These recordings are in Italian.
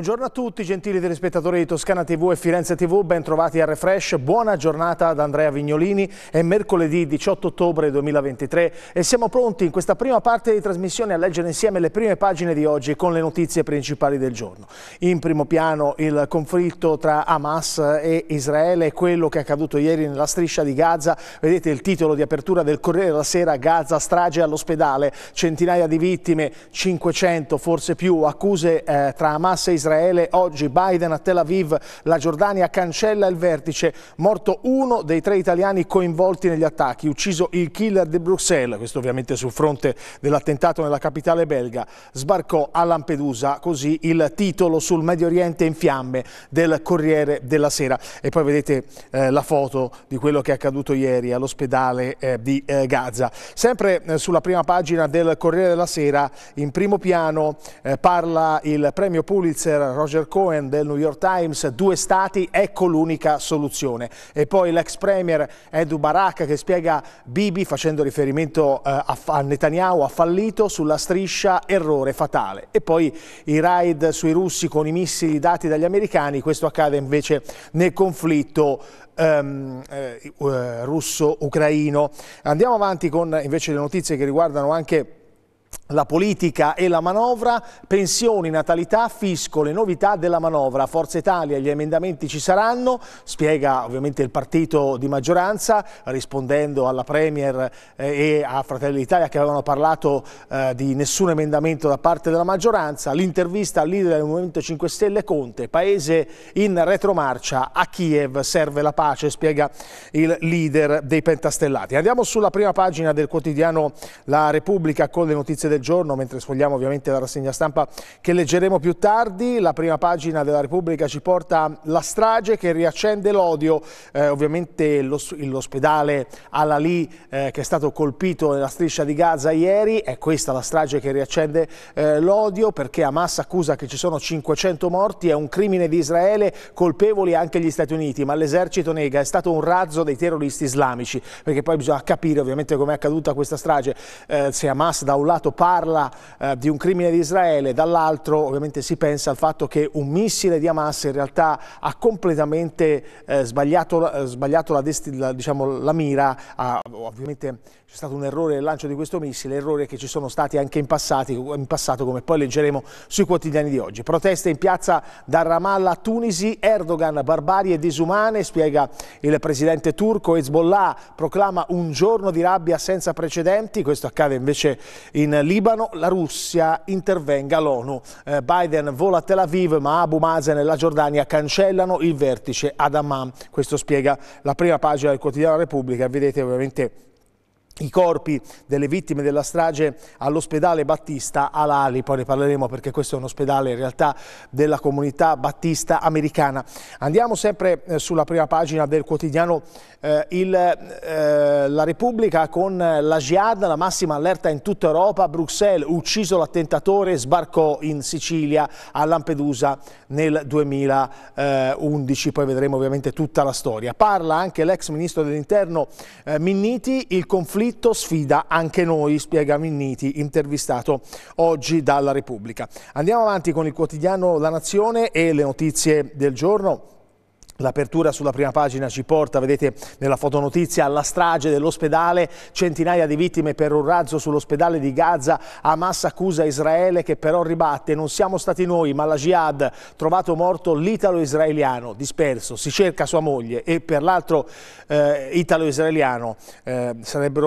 Buongiorno a tutti, gentili telespettatori di Toscana TV e Firenze TV, ben trovati a Refresh. Buona giornata ad Andrea Vignolini. È mercoledì 18 ottobre 2023 e siamo pronti in questa prima parte di trasmissione a leggere insieme le prime pagine di oggi con le notizie principali del giorno. In primo piano il conflitto tra Hamas e Israele e quello che è accaduto ieri nella striscia di Gaza. Vedete il titolo di apertura del Corriere della Sera, Gaza strage all'ospedale, centinaia di vittime, 500 forse più, accuse eh, tra Hamas e Israele Israele. Oggi Biden a Tel Aviv, la Giordania cancella il vertice. Morto uno dei tre italiani coinvolti negli attacchi, ucciso il killer di Bruxelles, questo ovviamente sul fronte dell'attentato nella capitale belga. Sbarcò a Lampedusa, così il titolo sul Medio Oriente in fiamme del Corriere della Sera. E poi vedete eh, la foto di quello che è accaduto ieri all'ospedale eh, di eh, Gaza. Sempre eh, sulla prima pagina del Corriere della Sera, in primo piano, eh, parla il premio Pulitzer per Roger Cohen del New York Times, due stati, ecco l'unica soluzione. E poi l'ex premier Edu Barak che spiega Bibi facendo riferimento eh, a Netanyahu ha fallito sulla striscia errore fatale. E poi i raid sui russi con i missili dati dagli americani, questo accade invece nel conflitto Um, uh, russo-ucraino. Andiamo avanti con invece le notizie che riguardano anche la politica e la manovra, pensioni, natalità, fisco, le novità della manovra. Forza Italia, gli emendamenti ci saranno, spiega ovviamente il partito di maggioranza, rispondendo alla Premier eh, e a Fratelli d'Italia che avevano parlato eh, di nessun emendamento da parte della maggioranza. L'intervista al leader del Movimento 5 Stelle Conte, paese in retromarcia, a Kiev serve la pace, spiega il leader dei pentastellati. Andiamo sulla prima pagina del quotidiano La Repubblica con le notizie del giorno, mentre sfogliamo ovviamente la rassegna stampa che leggeremo più tardi. La prima pagina della Repubblica ci porta la strage che riaccende l'odio, eh, ovviamente l'ospedale Al-Ali eh, che è stato colpito nella striscia di Gaza ieri, è questa la strage che riaccende eh, l'odio perché Hamas accusa che ci sono 500 morti, è un crimine di Israele, colpevoli anche gli Stati Uniti, ma l'esercito nega, è stato un razzo dei terroristi islamici, perché poi bisogna capire ovviamente com'è accaduta questa strage, eh, se Hamas da un lato parla parla eh, di un crimine di Israele, dall'altro ovviamente si pensa al fatto che un missile di Hamas in realtà ha completamente eh, sbagliato, eh, sbagliato la, la, diciamo, la, mira, ha ovviamente c'è stato un errore nel lancio di questo missile, errori che ci sono stati anche in, passati, in, passato come poi leggeremo sui quotidiani di oggi. Proteste in piazza da Ramallah a Tunisi, Erdogan barbarie disumane, spiega il presidente turco, Hezbollah proclama un giorno di rabbia senza precedenti, questo accade invece in Libano, la Russia intervenga l'ONU, eh, Biden vola a Tel Aviv ma Abu Mazen e la Giordania cancellano il vertice ad Amman, questo spiega la prima pagina del quotidiano Repubblica, vedete ovviamente i corpi delle vittime della strage all'ospedale Battista a Lali, poi ne parleremo perché questo è un ospedale in realtà della comunità battista americana. Andiamo sempre eh, sulla prima pagina del quotidiano eh, il, eh, La Repubblica con la Jihad, la massima allerta in tutta Europa, Bruxelles ucciso l'attentatore, sbarcò in Sicilia a Lampedusa nel 2011, poi vedremo ovviamente tutta la storia. Parla anche l'ex ministro dell'interno eh, Minniti, il conflitto diritto sfida anche noi, spiega Minniti, intervistato oggi dalla Repubblica. Andiamo avanti con il quotidiano La Nazione e le notizie del giorno. L'apertura sulla prima pagina ci porta, vedete nella fotonotizia, alla strage dell'ospedale, centinaia di vittime per un razzo sull'ospedale di Gaza. Hamas accusa Israele che però ribatte, non siamo stati noi ma la Jihad, trovato morto l'italo-israeliano, disperso, si cerca sua moglie e per l'altro eh, italo-israeliano eh,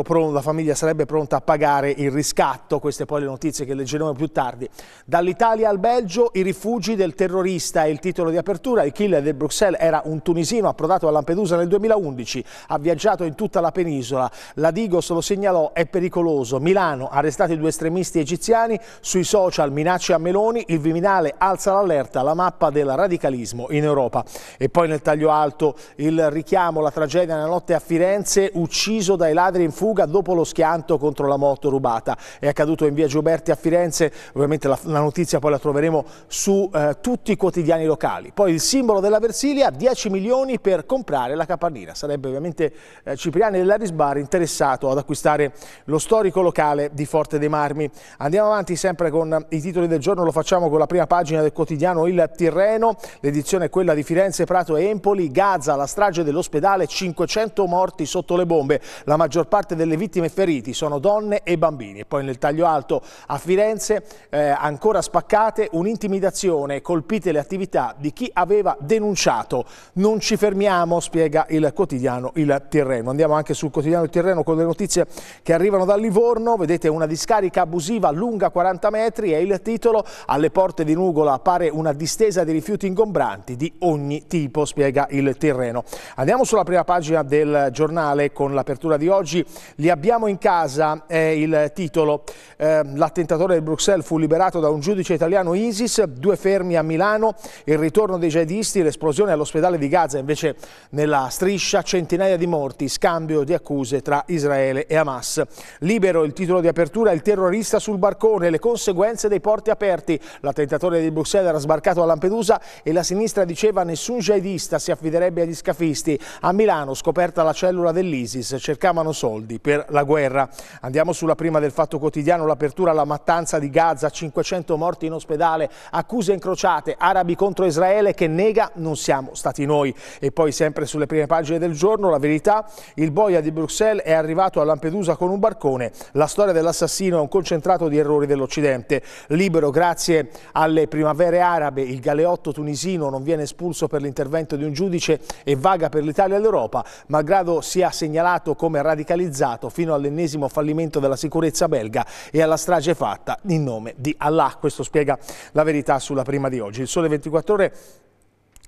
la famiglia sarebbe pronta a pagare il riscatto, queste poi le notizie che leggeremo più tardi. Dall'Italia al Belgio i rifugi del terrorista, il titolo di apertura, il killer del Bruxelles era un tunisino approdato a Lampedusa nel 2011, ha viaggiato in tutta la penisola. La Digos lo segnalò, è pericoloso. Milano, arrestati due estremisti egiziani, sui social minacce a Meloni, il Viminale alza l'allerta, la mappa del radicalismo in Europa. E poi nel taglio alto il richiamo, la tragedia nella notte a Firenze, ucciso dai ladri in fuga dopo lo schianto contro la moto rubata. È accaduto in via Gioberti a Firenze, ovviamente la, la notizia poi la troveremo su eh, tutti i quotidiani locali. Poi il simbolo della Versilia, 10 10 milioni per comprare la capannina. Sarebbe ovviamente eh, Cipriani dell'Arisbar interessato ad acquistare lo storico locale di Forte dei Marmi. Andiamo avanti sempre con i titoli del giorno, lo facciamo con la prima pagina del quotidiano Il Tirreno, l'edizione è quella di Firenze, Prato e Empoli, Gaza, la strage dell'ospedale, 500 morti sotto le bombe, la maggior parte delle vittime feriti sono donne e bambini. E poi nel taglio alto a Firenze eh, ancora spaccate un'intimidazione, colpite le attività di chi aveva denunciato. Non ci fermiamo, spiega il quotidiano Il Tirreno. Andiamo anche sul quotidiano Il Tirreno con le notizie che arrivano da Livorno. Vedete una discarica abusiva lunga 40 metri e il titolo alle porte di Nugola appare una distesa di rifiuti ingombranti di ogni tipo, spiega il Tirreno. Andiamo sulla prima pagina del giornale con l'apertura di oggi. Li abbiamo in casa, è il titolo. Eh, l'attentatore di Bruxelles fu liberato da un giudice italiano ISIS, due fermi a Milano, il ritorno dei jihadisti, l'esplosione all'ospedale all'ospedale di Gaza, invece nella striscia centinaia di morti, scambio di accuse tra Israele e Hamas. Libero il titolo di apertura, il terrorista sul barcone, le conseguenze dei porti aperti. L'attentatore di Bruxelles era sbarcato a Lampedusa e la sinistra diceva nessun jihadista si affiderebbe agli scafisti. A Milano, scoperta la cellula dell'Isis, cercavano soldi per la guerra. Andiamo sulla prima del Fatto Quotidiano, l'apertura alla mattanza di Gaza, 500 morti in ospedale, accuse incrociate, arabi contro Israele che nega non siamo stati stati noi. E poi sempre sulle prime pagine del giorno, la verità, il boia di Bruxelles è arrivato a Lampedusa con un barcone. La storia dell'assassino è un concentrato di errori dell'Occidente. Libero grazie alle primavere arabe, il galeotto tunisino non viene espulso per l'intervento di un giudice e vaga per l'Italia e l'Europa, malgrado sia segnalato come radicalizzato fino all'ennesimo fallimento della sicurezza belga e alla strage fatta in nome di Allah. Questo spiega la verità sulla prima di oggi. Il Sole 24 Ore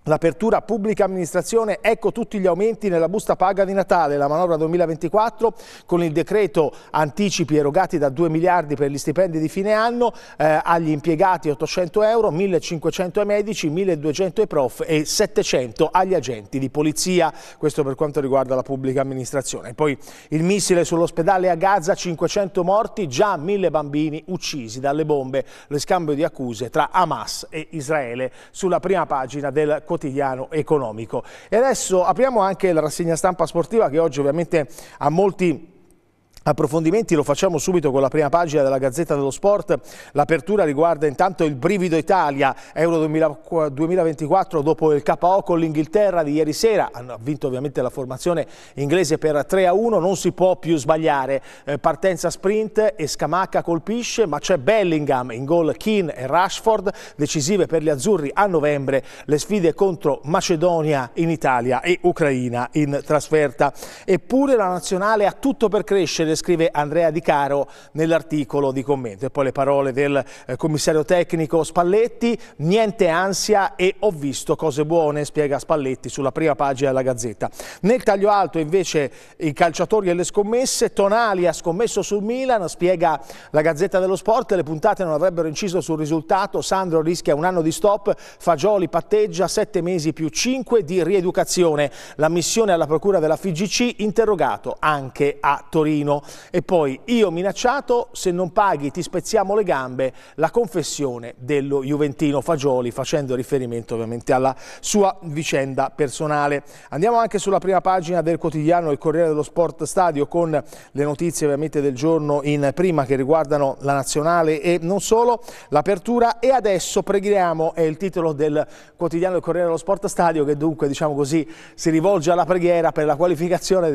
L'apertura pubblica amministrazione, ecco tutti gli aumenti nella busta paga di Natale, la manovra 2024 con il decreto anticipi erogati da 2 miliardi per gli stipendi di fine anno, eh, agli impiegati 800 euro, 1500 ai medici, 1200 ai prof e 700 agli agenti di polizia, questo per quanto riguarda la pubblica amministrazione. Poi il missile sull'ospedale a Gaza, 500 morti, già 1000 bambini uccisi dalle bombe, lo scambio di accuse tra Hamas e Israele sulla prima pagina del quotidiano quotidiano economico. E adesso apriamo anche la rassegna stampa sportiva che oggi ovviamente ha molti Approfondimenti lo facciamo subito con la prima pagina della Gazzetta dello Sport. L'apertura riguarda intanto il brivido Italia, Euro 2024 dopo il KO con l'Inghilterra di ieri sera. Hanno vinto ovviamente la formazione inglese per 3 a 1, non si può più sbagliare. Eh, partenza sprint e Scamacca colpisce, ma c'è Bellingham in gol Keane e Rashford, decisive per gli azzurri a novembre. Le sfide contro Macedonia in Italia e Ucraina in trasferta. Eppure la nazionale ha tutto per crescere scrive Andrea Di Caro nell'articolo di commento. E poi le parole del eh, commissario tecnico Spalletti, niente ansia e ho visto cose buone, spiega Spalletti sulla prima pagina della Gazzetta. Nel taglio alto invece i calciatori e le scommesse, Tonali ha scommesso sul Milan, spiega la Gazzetta dello Sport, le puntate non avrebbero inciso sul risultato, Sandro rischia un anno di stop, Fagioli patteggia sette mesi più cinque di rieducazione. La missione alla procura della FIGC interrogato anche a Torino. E poi io minacciato, se non paghi ti spezziamo le gambe, la confessione dello Juventino Fagioli facendo riferimento ovviamente alla sua vicenda personale. Andiamo anche sulla prima pagina del quotidiano Il Corriere dello Sport Stadio con le notizie ovviamente del giorno in prima che riguardano la nazionale e non solo, l'apertura e adesso preghiamo è il titolo del quotidiano Il Corriere dello Sport Stadio che dunque diciamo così si rivolge alla preghiera per la qualificazione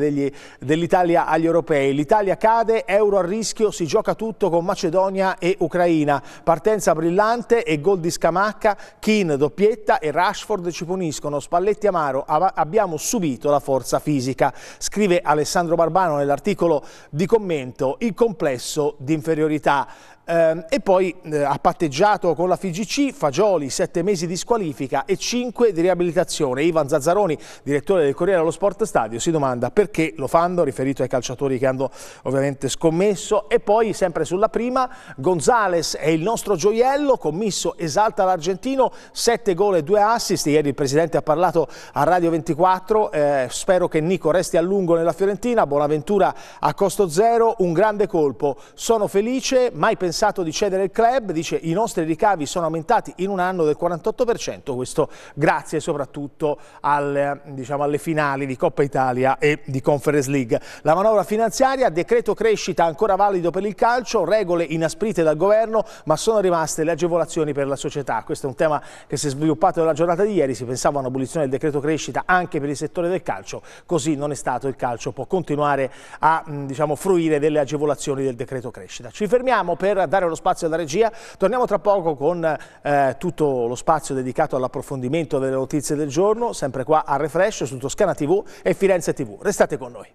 dell'Italia agli europei l'Italia cade, euro a rischio, si gioca tutto con Macedonia e Ucraina. Partenza brillante e gol di Scamacca, Keane doppietta e Rashford ci puniscono. Spalletti Amaro, abbiamo subito la forza fisica. Scrive Alessandro Barbano nell'articolo di commento il complesso di inferiorità. Ehm, e poi eh, ha patteggiato con la FIGC Fagioli, sette mesi di squalifica e cinque di riabilitazione. Ivan Zazzaroni, direttore del Corriere allo Sport Stadio, si domanda perché lo fanno, riferito ai calciatori che hanno ovviamente scommesso. E poi, sempre sulla prima, Gonzales è il nostro gioiello, commisso esalta l'argentino, sette gol e due assist. Ieri il Presidente ha parlato a Radio 24, eh, spero che Nico resti a lungo nella Fiorentina, Bonaventura a costo zero, un grande colpo. Sono felice, mai pensato pensato di cedere il club, dice i nostri ricavi sono aumentati in un anno del 48%, questo grazie soprattutto al, diciamo, alle finali di Coppa Italia e di Conference League. La manovra finanziaria, decreto crescita ancora valido per il calcio, regole inasprite dal governo ma sono rimaste le agevolazioni per la società. Questo è un tema che si è sviluppato nella giornata di ieri, si pensava a un'abolizione del decreto crescita anche per il settore del calcio, così non è stato, il calcio può continuare a diciamo, fruire delle agevolazioni del decreto crescita. Ci fermiamo per per dare lo spazio alla regia. Torniamo tra poco con eh, tutto lo spazio dedicato all'approfondimento delle notizie del giorno, sempre qua a Refresh su Toscana TV e Firenze TV. Restate con noi.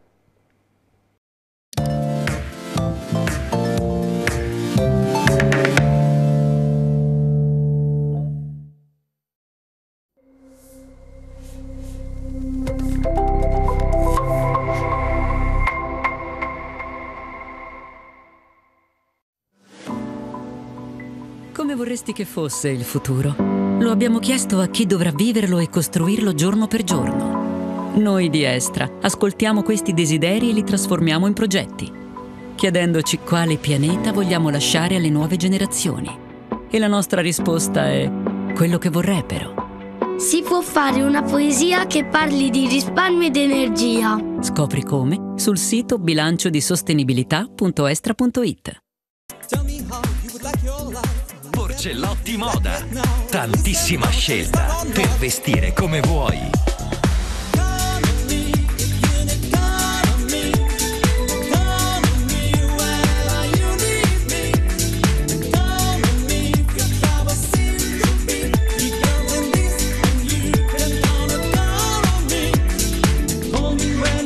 Come vorresti che fosse il futuro? Lo abbiamo chiesto a chi dovrà viverlo e costruirlo giorno per giorno. Noi di Estra ascoltiamo questi desideri e li trasformiamo in progetti, chiedendoci quale pianeta vogliamo lasciare alle nuove generazioni. E la nostra risposta è quello che vorrebbero. Si può fare una poesia che parli di risparmio ed energia. Scopri come sul sito bilanciodisostenibilità.estra.it. Tell Barcellotti Moda. Tantissima scelta per vestire come vuoi.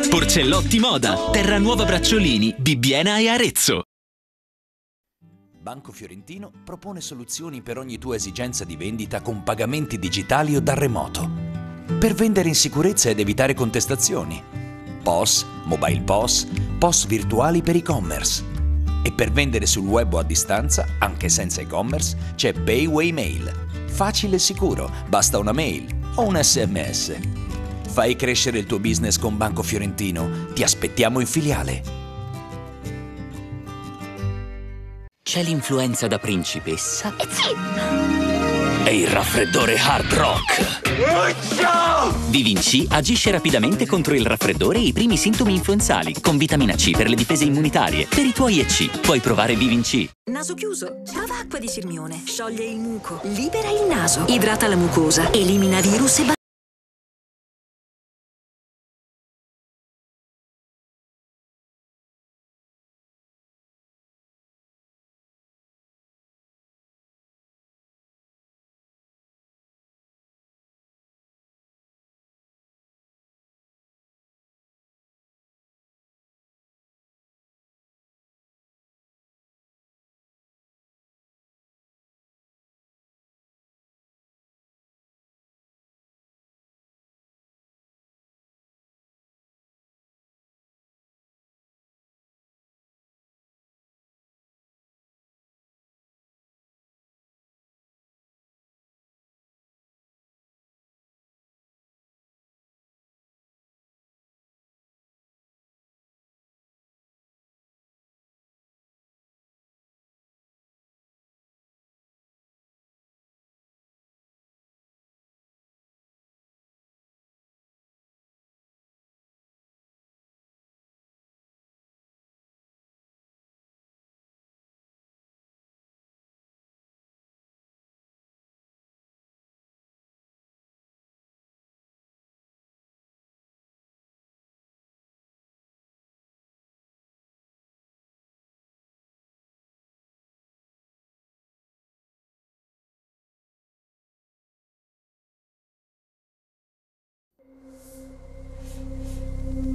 Porcellotti Moda, Terra Nuova Bracciolini, Bibbiena e Arezzo. Banco Fiorentino propone soluzioni per ogni tua esigenza di vendita con pagamenti digitali o da remoto. Per vendere in sicurezza ed evitare contestazioni. POS, mobile POS, POS virtuali per e-commerce. E per vendere sul web o a distanza, anche senza e-commerce, c'è Payway Mail. Facile e sicuro, basta una mail o un sms. Fai crescere il tuo business con Banco Fiorentino. Ti aspettiamo in filiale. C'è l'influenza da principessa. E il raffreddore hard rock. Vivinci agisce rapidamente contro il raffreddore e i primi sintomi influenzali, con vitamina C per le difese immunitarie. Per i tuoi EC, puoi provare Vivinci. Naso chiuso. Prova acqua di Sirmione. Scioglie il muco. Libera il naso. Idrata la mucosa. Elimina virus e batteri. thank you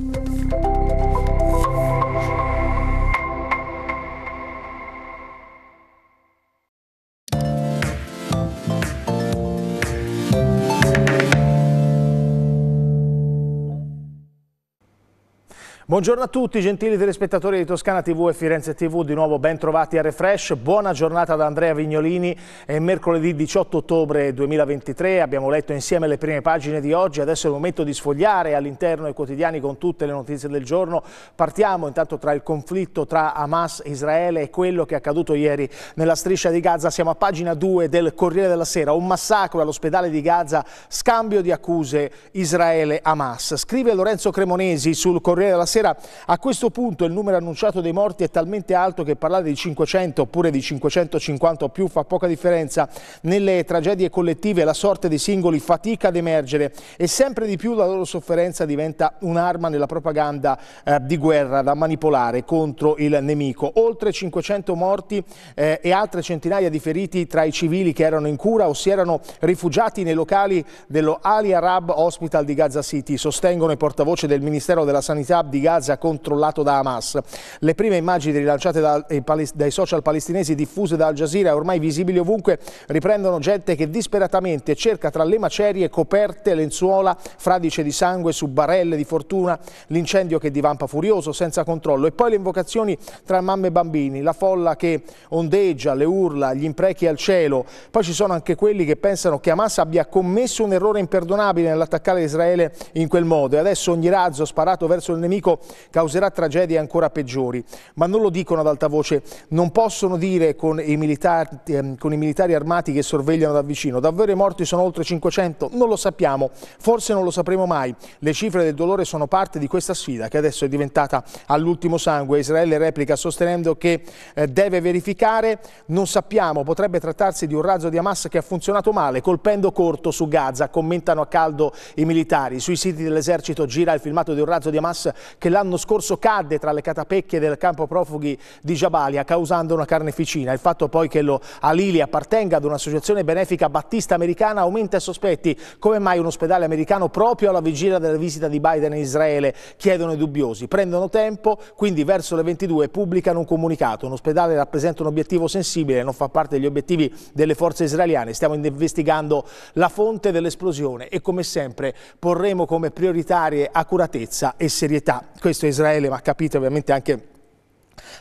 Buongiorno a tutti, gentili telespettatori di Toscana TV e Firenze TV, di nuovo ben trovati a Refresh. Buona giornata da Andrea Vignolini. È mercoledì 18 ottobre 2023, abbiamo letto insieme le prime pagine di oggi, adesso è il momento di sfogliare all'interno i quotidiani con tutte le notizie del giorno. Partiamo intanto tra il conflitto tra Hamas e Israele e quello che è accaduto ieri nella striscia di Gaza. Siamo a pagina 2 del Corriere della Sera, un massacro all'ospedale di Gaza, scambio di accuse Israele-Hamas. Scrive Lorenzo Cremonesi sul Corriere della Sera stasera. A questo punto il numero annunciato dei morti è talmente alto che parlare di 500 oppure di 550 o più fa poca differenza. Nelle tragedie collettive la sorte dei singoli fatica ad emergere e sempre di più la loro sofferenza diventa un'arma nella propaganda eh, di guerra da manipolare contro il nemico. Oltre 500 morti eh, e altre centinaia di feriti tra i civili che erano in cura o si erano rifugiati nei locali dello Ali Arab Hospital di Gaza City. Sostengono i portavoce del Ministero della Sanità di Gaza Gaza controllato da Hamas. Le prime immagini rilanciate eh, dai social palestinesi diffuse da Al Jazeera, ormai visibili ovunque, riprendono gente che disperatamente cerca tra le macerie coperte, lenzuola, fradice di sangue su barelle di fortuna, l'incendio che divampa furioso, senza controllo e poi le invocazioni tra mamme e bambini, la folla che ondeggia, le urla, gli imprechi al cielo. Poi ci sono anche quelli che pensano che Hamas abbia commesso un errore imperdonabile nell'attaccare Israele in quel modo e adesso ogni razzo sparato verso il nemico causerà tragedie ancora peggiori, ma non lo dicono ad alta voce, non possono dire con i militari, ehm, con i militari armati che sorvegliano da vicino, davvero i morti sono oltre 500? Non lo sappiamo, forse non lo sapremo mai, le cifre del dolore sono parte di questa sfida che adesso è diventata all'ultimo sangue, Israele replica sostenendo che eh, deve verificare, non sappiamo, potrebbe trattarsi di un razzo di Hamas che ha funzionato male, colpendo corto su Gaza, commentano a caldo i militari, sui siti dell'esercito gira il filmato di un razzo di Hamas che che l'anno scorso cadde tra le catapecchie del campo profughi di Jabalia causando una carneficina. Il fatto poi che lo Alili appartenga ad un'associazione benefica battista americana aumenta i sospetti. Come mai un ospedale americano proprio alla vigilia della visita di Biden in Israele? Chiedono i dubbiosi. Prendono tempo, quindi verso le 22 pubblicano un comunicato. Un ospedale rappresenta un obiettivo sensibile, non fa parte degli obiettivi delle forze israeliane. Stiamo investigando la fonte dell'esplosione e come sempre porremo come prioritarie accuratezza e serietà questo è Israele, ma capite ovviamente anche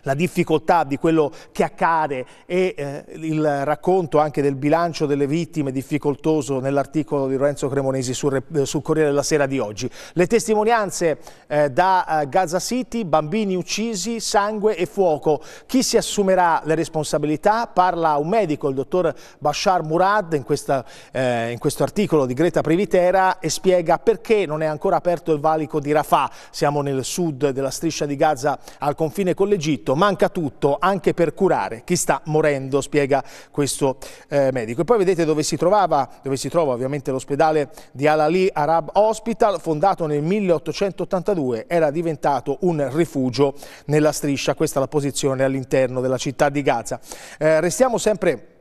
la difficoltà di quello che accade e eh, il racconto anche del bilancio delle vittime difficoltoso nell'articolo di Lorenzo Cremonesi sul, eh, sul, Corriere della Sera di oggi. Le testimonianze eh, da eh, Gaza City, bambini uccisi, sangue e fuoco. Chi si assumerà le responsabilità? Parla un medico, il dottor Bashar Murad, in, questa, eh, in questo articolo di Greta Privitera e spiega perché non è ancora aperto il valico di Rafah. Siamo nel sud della striscia di Gaza al confine con l'Egitto Egitto manca tutto anche per curare chi sta morendo, spiega questo eh, medico. E poi vedete dove si trovava, dove si trova ovviamente l'ospedale di Al-Ali Arab Hospital, fondato nel 1882, era diventato un rifugio nella striscia, questa è la posizione all'interno della città di Gaza. Eh, restiamo sempre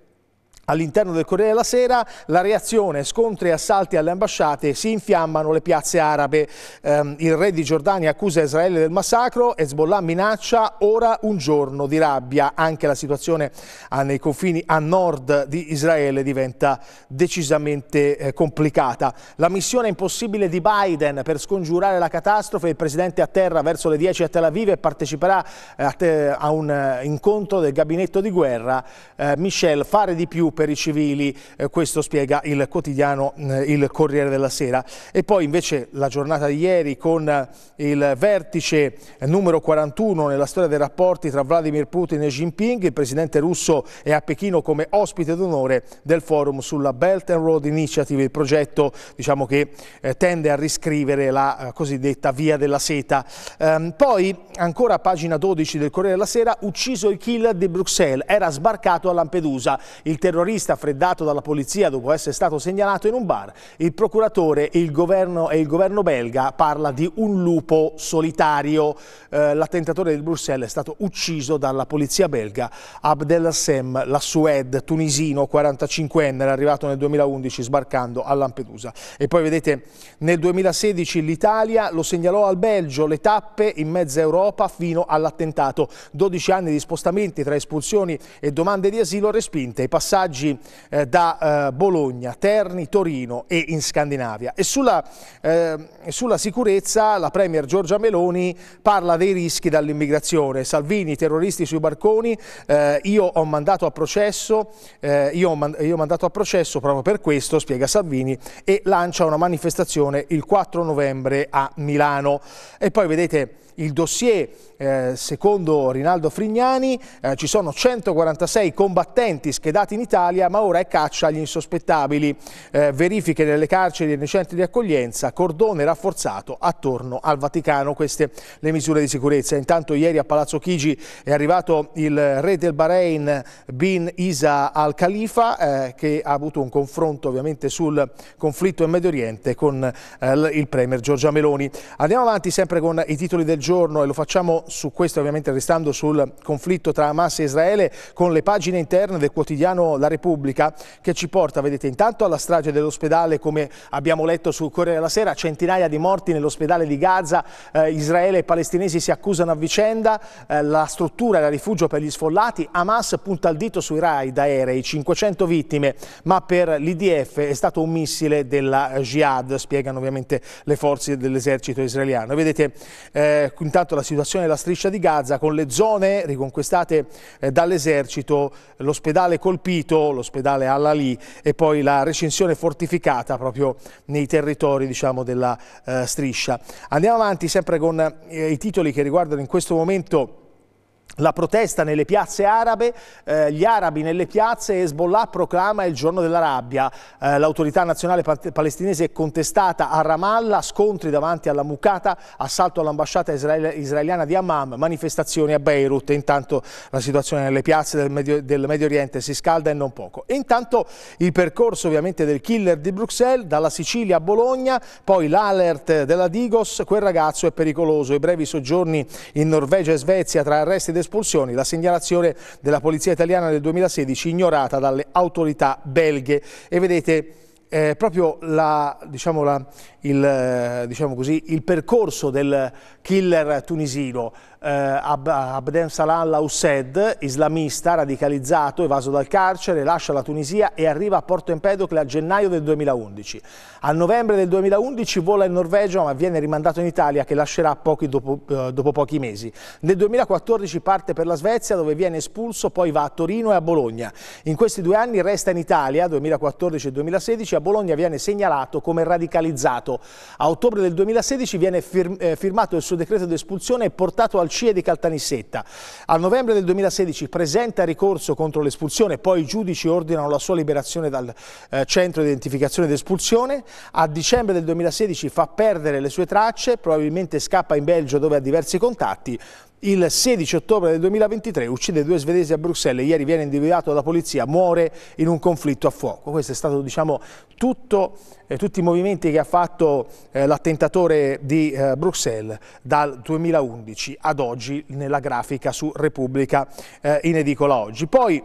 All'interno del Corriere della Sera la reazione, scontri e assalti alle ambasciate, si infiammano le piazze arabe. Eh, il re di Giordania accusa Israele del massacro, Hezbollah minaccia ora un giorno di rabbia. Anche la situazione ah, nei confini a nord di Israele diventa decisamente eh, complicata. La missione impossibile di Biden per scongiurare la catastrofe, il presidente a terra verso le 10 a Tel Aviv e parteciperà eh, a, un eh, incontro del gabinetto di guerra. Eh, Michel, fare di più per i civili, eh, questo spiega il quotidiano eh, Il Corriere della Sera. E poi invece la giornata di ieri con eh, il vertice eh, numero 41 nella storia dei rapporti tra Vladimir Putin e Xi Jinping, il presidente russo è a Pechino come ospite d'onore del forum sulla Belt and Road Initiative, il progetto diciamo, che eh, tende a riscrivere la cosiddetta via della seta. Ehm, poi ancora a pagina 12 del Corriere della Sera, ucciso il killer di Bruxelles, era sbarcato a Lampedusa, il terrorista terrorista freddato dalla polizia dopo essere stato segnalato in un bar. Il procuratore il governo, e il governo belga parla di un lupo solitario. Eh, l'attentatore del Bruxelles è stato ucciso dalla polizia belga Abdelassem Lassoued, tunisino, 45enne, era arrivato nel 2011 sbarcando a Lampedusa. E poi vedete, nel 2016 l'Italia lo segnalò al Belgio, le tappe in mezza Europa fino all'attentato. 12 anni di spostamenti tra espulsioni e domande di asilo respinte, i passaggi viaggi eh, da eh, Bologna, Terni, Torino e in Scandinavia. E sulla, eh, sulla sicurezza la Premier Giorgia Meloni parla dei rischi dall'immigrazione. Salvini, terroristi sui barconi, eh, io ho mandato a processo, eh, io ho, man io ho mandato a processo proprio per questo, spiega Salvini, e lancia una manifestazione il 4 novembre a Milano. E poi vedete il dossier, eh, secondo Rinaldo Frignani, eh, ci sono 146 combattenti schedati in Italia, ma ora è caccia agli insospettabili. Eh, verifiche nelle carceri e nei centri di accoglienza, cordone rafforzato attorno al Vaticano. Queste le misure di sicurezza. Intanto ieri a Palazzo Chigi è arrivato il re del Bahrain Bin Isa al Khalifa, eh, che ha avuto un confronto ovviamente sul conflitto in Medio Oriente con eh, il premier Giorgia Meloni. Andiamo avanti sempre con i titoli del giorno e lo facciamo su questo ovviamente restando sul conflitto tra Hamas e Israele con le pagine interne del quotidiano La Repubblica che ci porta, vedete, intanto alla strage dell'ospedale come abbiamo letto sul Corriere della Sera, centinaia di morti nell'ospedale di Gaza, eh, Israele e palestinesi si accusano a vicenda, eh, la struttura era rifugio per gli sfollati, Hamas punta il dito sui raid aerei, 500 vittime, ma per l'IDF è stato un missile della Jihad, spiegano ovviamente le forze dell'esercito israeliano. Vedete eh, intanto la situazione della striscia di Gaza con le zone riconquistate eh, dall'esercito, l'ospedale colpito, l'ospedale Al-Ali e poi la recinzione fortificata proprio nei territori diciamo, della eh, striscia. Andiamo avanti sempre con eh, i titoli che riguardano in questo momento la protesta nelle piazze arabe, eh, gli arabi nelle piazze, Hezbollah proclama il giorno della rabbia. Eh, l'autorità nazionale palestinese è contestata a Ramallah, scontri davanti alla Mucata, assalto all'ambasciata israel israeliana di Amman, manifestazioni a Beirut. Intanto la situazione nelle piazze del Medio, del Medio Oriente si scalda e non poco. E intanto il percorso ovviamente del killer di Bruxelles, dalla Sicilia a Bologna, poi l'alert della Digos, quel ragazzo è pericoloso. I brevi soggiorni in Norvegia e Svezia tra arresti ed espulsioni, la segnalazione della polizia italiana nel 2016 ignorata dalle autorità belghe. E vedete eh, proprio la, diciamo, la, il, eh, diciamo così, il percorso del killer tunisino. Eh, Ab Abdel Salam Laused, islamista radicalizzato, evaso dal carcere, lascia la Tunisia e arriva a Porto Empedocle a gennaio del 2011. A novembre del 2011 vola in Norvegia ma viene rimandato in Italia che lascerà pochi dopo, eh, dopo pochi mesi. Nel 2014 parte per la Svezia dove viene espulso, poi va a Torino e a Bologna. In questi due anni resta in Italia, 2014 e 2016, a Bologna viene segnalato come radicalizzato reato. A ottobre del 2016 viene eh, firmato il suo decreto di espulsione e portato al CIE di Caltanissetta. A novembre del 2016 presenta ricorso contro l'espulsione, poi i giudici ordinano la sua liberazione dal eh, centro di identificazione ed espulsione. A dicembre del 2016 fa perdere le sue tracce, probabilmente scappa in Belgio dove ha diversi contatti. Il 16 ottobre del 2023 uccide due svedesi a Bruxelles, ieri viene individuato dalla polizia, muore in un conflitto a fuoco. Questo è stato diciamo, tutto, eh, tutti i movimenti che ha fatto eh, l'attentatore di eh, Bruxelles dal 2011 ad oggi nella grafica su Repubblica eh, in edicola oggi. Poi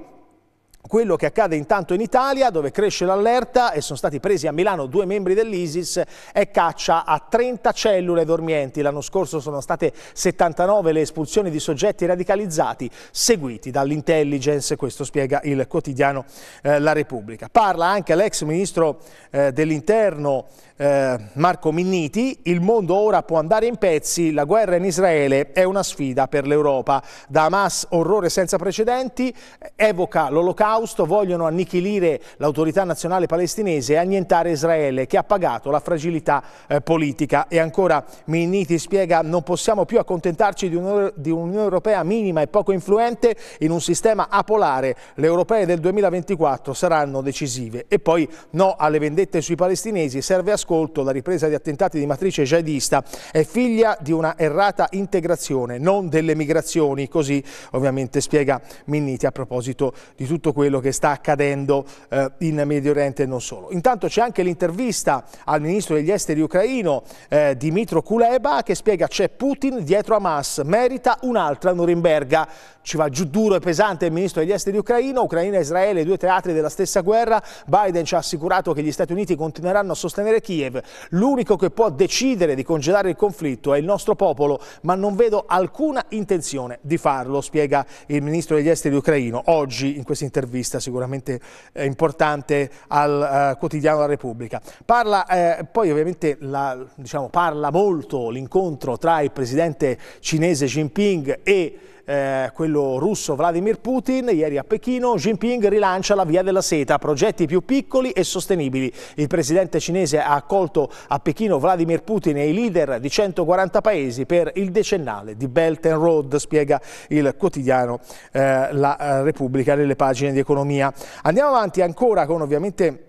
quello che accade intanto in Italia, dove cresce l'allerta e sono stati presi a Milano due membri dell'ISIS, è caccia a 30 cellule dormienti. L'anno scorso sono state 79 le espulsioni di soggetti radicalizzati seguiti dall'intelligence, questo spiega il quotidiano eh, La Repubblica. Parla anche l'ex ministro eh, dell'interno eh, Marco Minniti, il mondo ora può andare in pezzi, la guerra in Israele è una sfida per l'Europa. Da Hamas orrore senza precedenti, evoca l'olocausto L'olocausto vogliono annichilire l'autorità nazionale palestinese e annientare Israele che ha pagato la fragilità eh, politica. E ancora Minniti spiega non possiamo più accontentarci di un'Unione Europea minima e poco influente in un sistema apolare. Le europee del 2024 saranno decisive. E poi no alle vendette sui palestinesi, serve ascolto, la ripresa di attentati di matrice jihadista è figlia di una errata integrazione, non delle migrazioni, così ovviamente spiega Minniti a proposito di tutto questo quello che sta accadendo eh, in Medio Oriente e non solo. Intanto c'è anche l'intervista al ministro degli esteri ucraino eh, Dimitro Kuleba che spiega c'è Putin dietro Hamas, merita un'altra Norimberga. Ci va giù duro e pesante il ministro degli esteri ucraino, Ucraina e Israele, due teatri della stessa guerra. Biden ci ha assicurato che gli Stati Uniti continueranno a sostenere Kiev. L'unico che può decidere di congelare il conflitto è il nostro popolo, ma non vedo alcuna intenzione di farlo, spiega il ministro degli esteri ucraino oggi in questa intervista un'intervista sicuramente eh, importante al eh, quotidiano La Repubblica. Parla, eh, poi ovviamente la, diciamo, parla molto l'incontro tra il presidente cinese Jinping e eh, quello russo Vladimir Putin, ieri a Pechino, Jinping rilancia la via della seta, progetti più piccoli e sostenibili. Il presidente cinese ha accolto a Pechino Vladimir Putin e i leader di 140 paesi per il decennale di Belt and Road, spiega il quotidiano eh, La eh, Repubblica nelle pagine di economia. Andiamo avanti ancora con ovviamente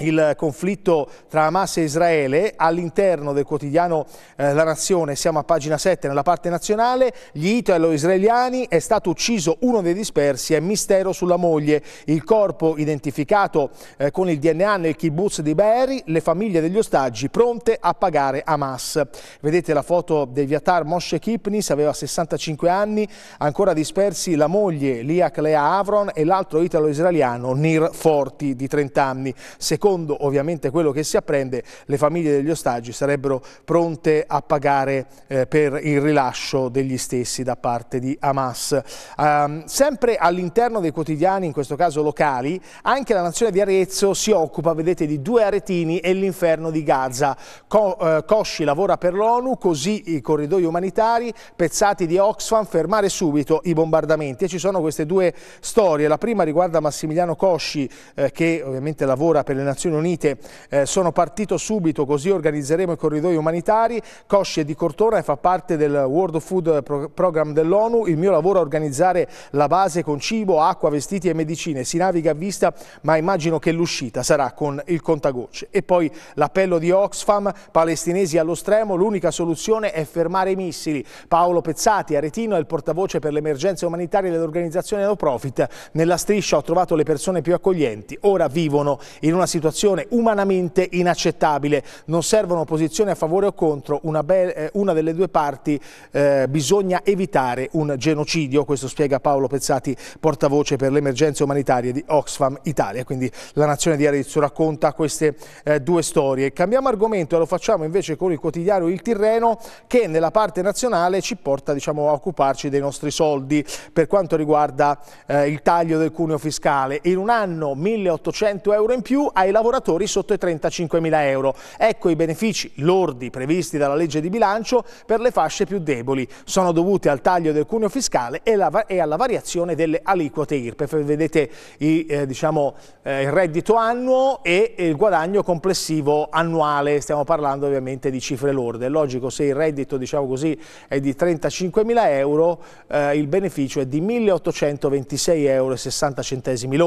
il conflitto tra Hamas e Israele all'interno del quotidiano eh, La Nazione, siamo a pagina 7 nella parte nazionale, gli italo-israeliani è stato ucciso uno dei dispersi, è mistero sulla moglie, il corpo identificato eh, con il DNA nel kibbutz di Be'eri, le famiglie degli ostaggi pronte a pagare Hamas. Vedete la foto del Viatar Moshe Kipnis, aveva 65 anni, ancora dispersi la moglie Lia Clea Avron e l'altro italo-israeliano Nir Forti di 30 anni. Secondo secondo ovviamente quello che si apprende, le famiglie degli ostaggi sarebbero pronte a pagare eh, per il rilascio degli stessi da parte di Hamas. Um, sempre all'interno dei quotidiani, in questo caso locali, anche la nazione di Arezzo si occupa, vedete, di due aretini e l'inferno di Gaza. Co eh, Cosci lavora per l'ONU, così i corridoi umanitari, pezzati di Oxfam, fermare subito i bombardamenti. E ci sono queste due storie. La prima riguarda Massimiliano Cosci, eh, che ovviamente lavora per le Nazioni Nazioni Unite eh, sono partito subito, così organizzeremo i corridoi umanitari. Cosce di Cortona fa parte del World Food Pro Program dell'ONU. Il mio lavoro è organizzare la base con cibo, acqua, vestiti e medicine. Si naviga a vista, ma immagino che l'uscita sarà con il contagocce. E poi l'appello di Oxfam, palestinesi allo stremo, l'unica soluzione è fermare i missili. Paolo Pezzati, aretino, è il portavoce per le emergenze umanitarie dell'organizzazione no profit. Nella striscia ho trovato le persone più accoglienti. Ora vivono in una situazione situazione umanamente inaccettabile. Non servono posizioni a favore o contro, una, eh, una delle due parti eh, bisogna evitare un genocidio, questo spiega Paolo Pezzati, portavoce per le emergenze umanitarie di Oxfam Italia. Quindi la nazione di Arezzo racconta queste eh, due storie. Cambiamo argomento e lo facciamo invece con il quotidiano Il Tirreno che nella parte nazionale ci porta diciamo, a occuparci dei nostri soldi per quanto riguarda eh, il taglio del cuneo fiscale. In un anno 1.800 euro in più ai ai lavoratori sotto i 35 mila euro. Ecco i benefici lordi previsti dalla legge di bilancio per le fasce più deboli. Sono dovuti al taglio del cuneo fiscale e, alla variazione delle aliquote IRPEF. Vedete i, eh, diciamo, eh, il reddito annuo e il guadagno complessivo annuale. Stiamo parlando ovviamente di cifre lorde. È logico se il reddito diciamo così, è di 35 mila euro, eh, il beneficio è di 1.826,60 euro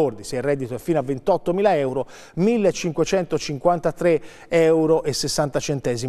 lordi. Se il reddito è fino a 28.000 euro, 1.826,60 euro 1.553,60 euro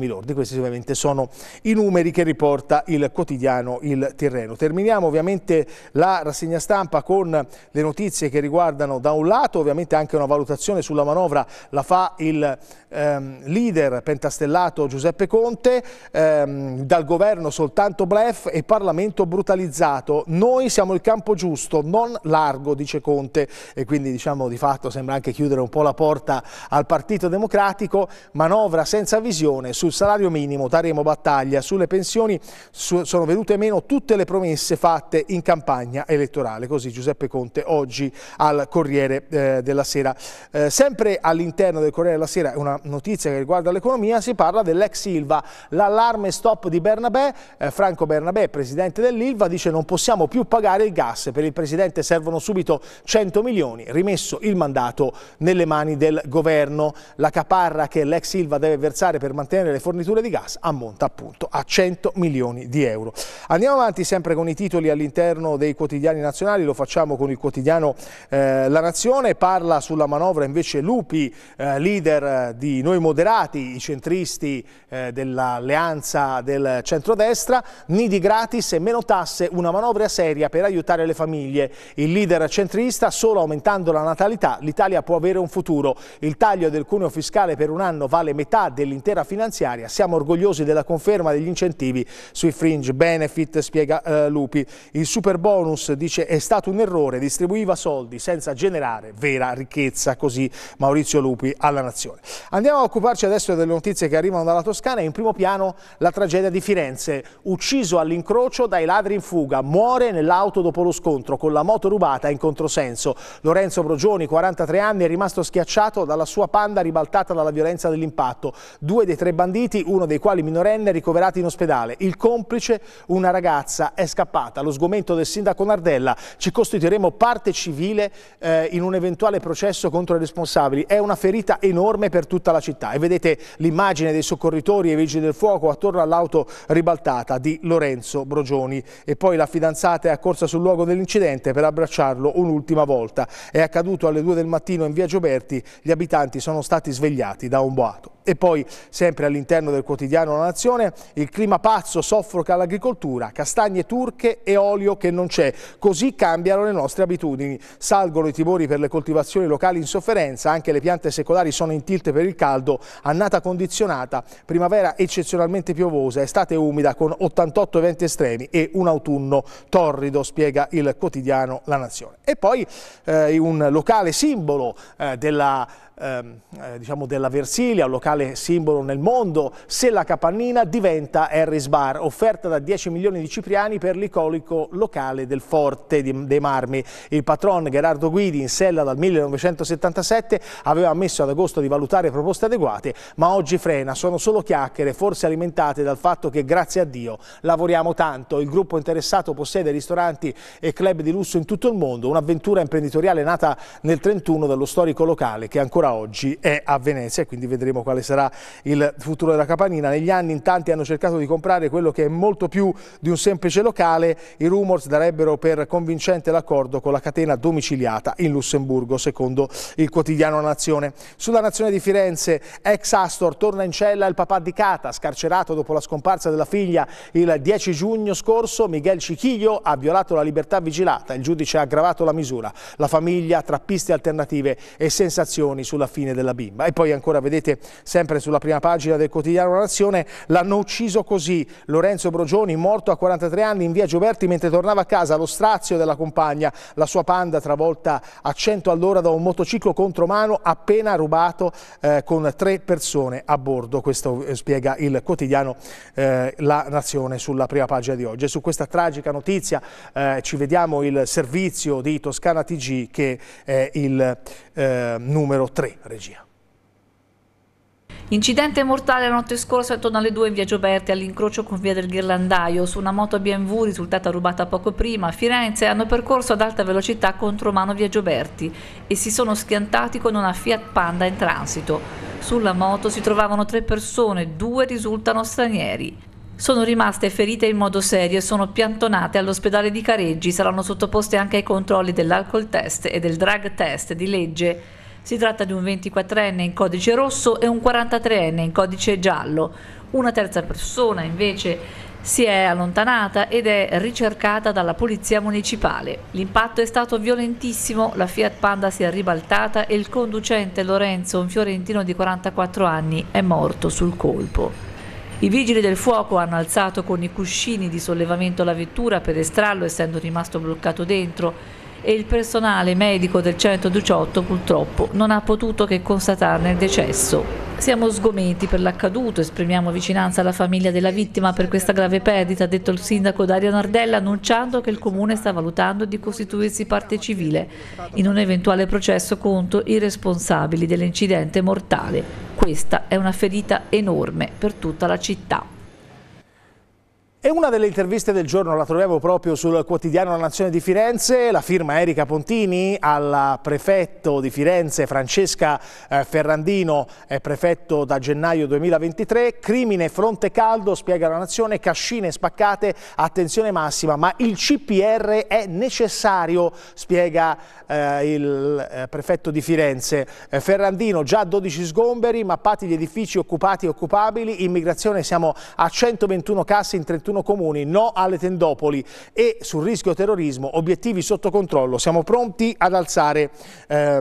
lordi. Questi ovviamente sono i numeri che riporta il quotidiano Il Tirreno. Terminiamo ovviamente la rassegna stampa con le notizie che riguardano da un lato ovviamente anche una valutazione sulla manovra la fa il ehm, leader pentastellato Giuseppe Conte, ehm, dal governo soltanto blef e Parlamento brutalizzato. Noi siamo il campo giusto, non largo, dice Conte e quindi diciamo di fatto sembra anche chiudere un po' la porta delegata al Partito Democratico, manovra senza visione sul salario minimo, daremo battaglia sulle pensioni, su, sono venute meno tutte le promesse fatte in campagna elettorale, così Giuseppe Conte oggi al Corriere eh, della Sera. Eh, sempre all'interno del Corriere della Sera, una notizia che riguarda l'economia, si parla dell'ex Ilva, l'allarme stop di Bernabé, eh, Franco Bernabé, presidente dell'Ilva, dice non possiamo più pagare il gas, per il presidente servono subito 100 milioni, rimesso il mandato nelle mani del governo. La caparra che l'ex Silva deve versare per mantenere le forniture di gas ammonta appunto a 100 milioni di euro. Andiamo avanti sempre con i titoli all'interno dei quotidiani nazionali, lo facciamo con il quotidiano eh, La Nazione, parla sulla manovra invece Lupi, eh, leader eh, di Noi Moderati, i centristi eh, dell'alleanza del centrodestra, nidi gratis e meno tasse, una manovra seria per aiutare le famiglie. Il leader centrista, solo aumentando la natalità, l'Italia può avere un futuro. Il taglio del cuneo fiscale per un anno vale metà dell'intera finanziaria. Siamo orgogliosi della conferma degli incentivi sui fringe benefit, spiega eh, Lupi. Il super bonus, dice, è stato un errore, distribuiva soldi senza generare vera ricchezza, così Maurizio Lupi alla Nazione. Andiamo a occuparci adesso delle notizie che arrivano dalla Toscana e in primo piano la tragedia di Firenze, ucciso all'incrocio dai ladri in fuga, muore nell'auto dopo lo scontro con la moto rubata in controsenso. Lorenzo Brogioni, 43 anni, è rimasto schiacciato dalla sua panda ribaltata dalla violenza dell'impatto. Due dei tre banditi, uno dei quali minorenne, ricoverati in ospedale. Il complice, una ragazza, è scappata. Allo sgomento del sindaco Nardella ci costituiremo parte civile eh, in un eventuale processo contro i responsabili. È una ferita enorme per tutta la città. E vedete l'immagine dei soccorritori e vigili del fuoco attorno all'auto ribaltata di Lorenzo Brogioni. E poi la fidanzata è accorsa sul luogo dell'incidente per abbracciarlo un'ultima volta. È accaduto alle due del mattino in via Gioberti. Gli abitanti sono stati svegliati da un boato. E poi, sempre all'interno del quotidiano La Nazione, il clima pazzo soffoca l'agricoltura, castagne turche e olio che non c'è. Così cambiano le nostre abitudini. Salgono i timori per le coltivazioni locali in sofferenza, anche le piante secolari sono in tilt per il caldo, annata condizionata, primavera eccezionalmente piovosa, estate umida con 88 eventi estremi e un autunno torrido, spiega il quotidiano La Nazione. E poi eh, un locale simbolo eh, della Ehm, eh, diciamo della Versilia, un locale simbolo nel mondo, se la capannina diventa Harris Bar, offerta da 10 milioni di cipriani per l'icolico locale del Forte dei Marmi. Il patron Gerardo Guidi, in sella dal 1977, aveva ammesso ad agosto di valutare proposte adeguate, ma oggi frena, sono solo chiacchiere, forse alimentate dal fatto che grazie a Dio lavoriamo tanto. Il gruppo interessato possiede ristoranti e club di lusso in tutto il mondo, un'avventura imprenditoriale nata nel 1931 dallo storico locale che ancora ancora oggi è a Venezia e quindi vedremo quale sarà il futuro della Capanina. Negli anni in tanti hanno cercato di comprare quello che è molto più di un semplice locale, i rumors darebbero per convincente l'accordo con la catena domiciliata in Lussemburgo, secondo il quotidiano Nazione. Sulla Nazione di Firenze, ex Astor torna in cella il papà di Cata, scarcerato dopo la scomparsa della figlia il 10 giugno scorso, Miguel Cichiglio ha violato la libertà vigilata, il giudice ha aggravato la misura. La famiglia tra piste alternative e sensazioni su sulla fine della bimba. E poi ancora vedete sempre sulla prima pagina del quotidiano La Nazione l'hanno ucciso così Lorenzo Brogioni morto a 43 anni in via Gioberti mentre tornava a casa lo strazio della compagna la sua panda travolta a 100 all'ora da un motociclo contromano appena rubato eh, con tre persone a bordo. Questo eh, spiega il quotidiano eh, La Nazione sulla prima pagina di oggi. E su questa tragica notizia eh, ci vediamo il servizio di Toscana TG che è il eh, numero 3. 3, regia. Incidente mortale la notte scorsa attorno alle 2 in via Gioberti all'incrocio con via del Ghirlandaio. Su una moto BMW risultata rubata poco prima a Firenze hanno percorso ad alta velocità contro mano via Gioberti e si sono schiantati con una Fiat Panda in transito. Sulla moto si trovavano tre persone, due risultano stranieri. Sono rimaste ferite in modo serio e sono piantonate all'ospedale di Careggi. Saranno sottoposte anche ai controlli dell'alcol test e del drug test di legge. Si tratta di un 24enne in codice rosso e un 43enne in codice giallo. Una terza persona invece si è allontanata ed è ricercata dalla polizia municipale. L'impatto è stato violentissimo, la Fiat Panda si è ribaltata e il conducente Lorenzo, un fiorentino di 44 anni, è morto sul colpo. I vigili del fuoco hanno alzato con i cuscini di sollevamento la vettura per estrarlo essendo rimasto bloccato dentro e il personale medico del 118 purtroppo non ha potuto che constatarne il decesso. Siamo sgomenti per l'accaduto, esprimiamo vicinanza alla famiglia della vittima per questa grave perdita, ha detto il sindaco Dario Nardella annunciando che il comune sta valutando di costituirsi parte civile in un eventuale processo contro i responsabili dell'incidente mortale. Questa è una ferita enorme per tutta la città. E una delle interviste del giorno la troviamo proprio sul quotidiano La Nazione di Firenze, la firma Erika Pontini al prefetto di Firenze Francesca eh, Ferrandino, prefetto da gennaio 2023, crimine fronte caldo, spiega la Nazione, cascine spaccate, attenzione massima, ma il CPR è necessario, spiega eh, il eh, prefetto di Firenze. Ferrandino già 12 sgomberi, mappati gli edifici occupati e occupabili, immigrazione siamo a 121 casse in 31 41 comuni, no alle tendopoli e sul rischio terrorismo, obiettivi sotto controllo, siamo pronti ad alzare eh,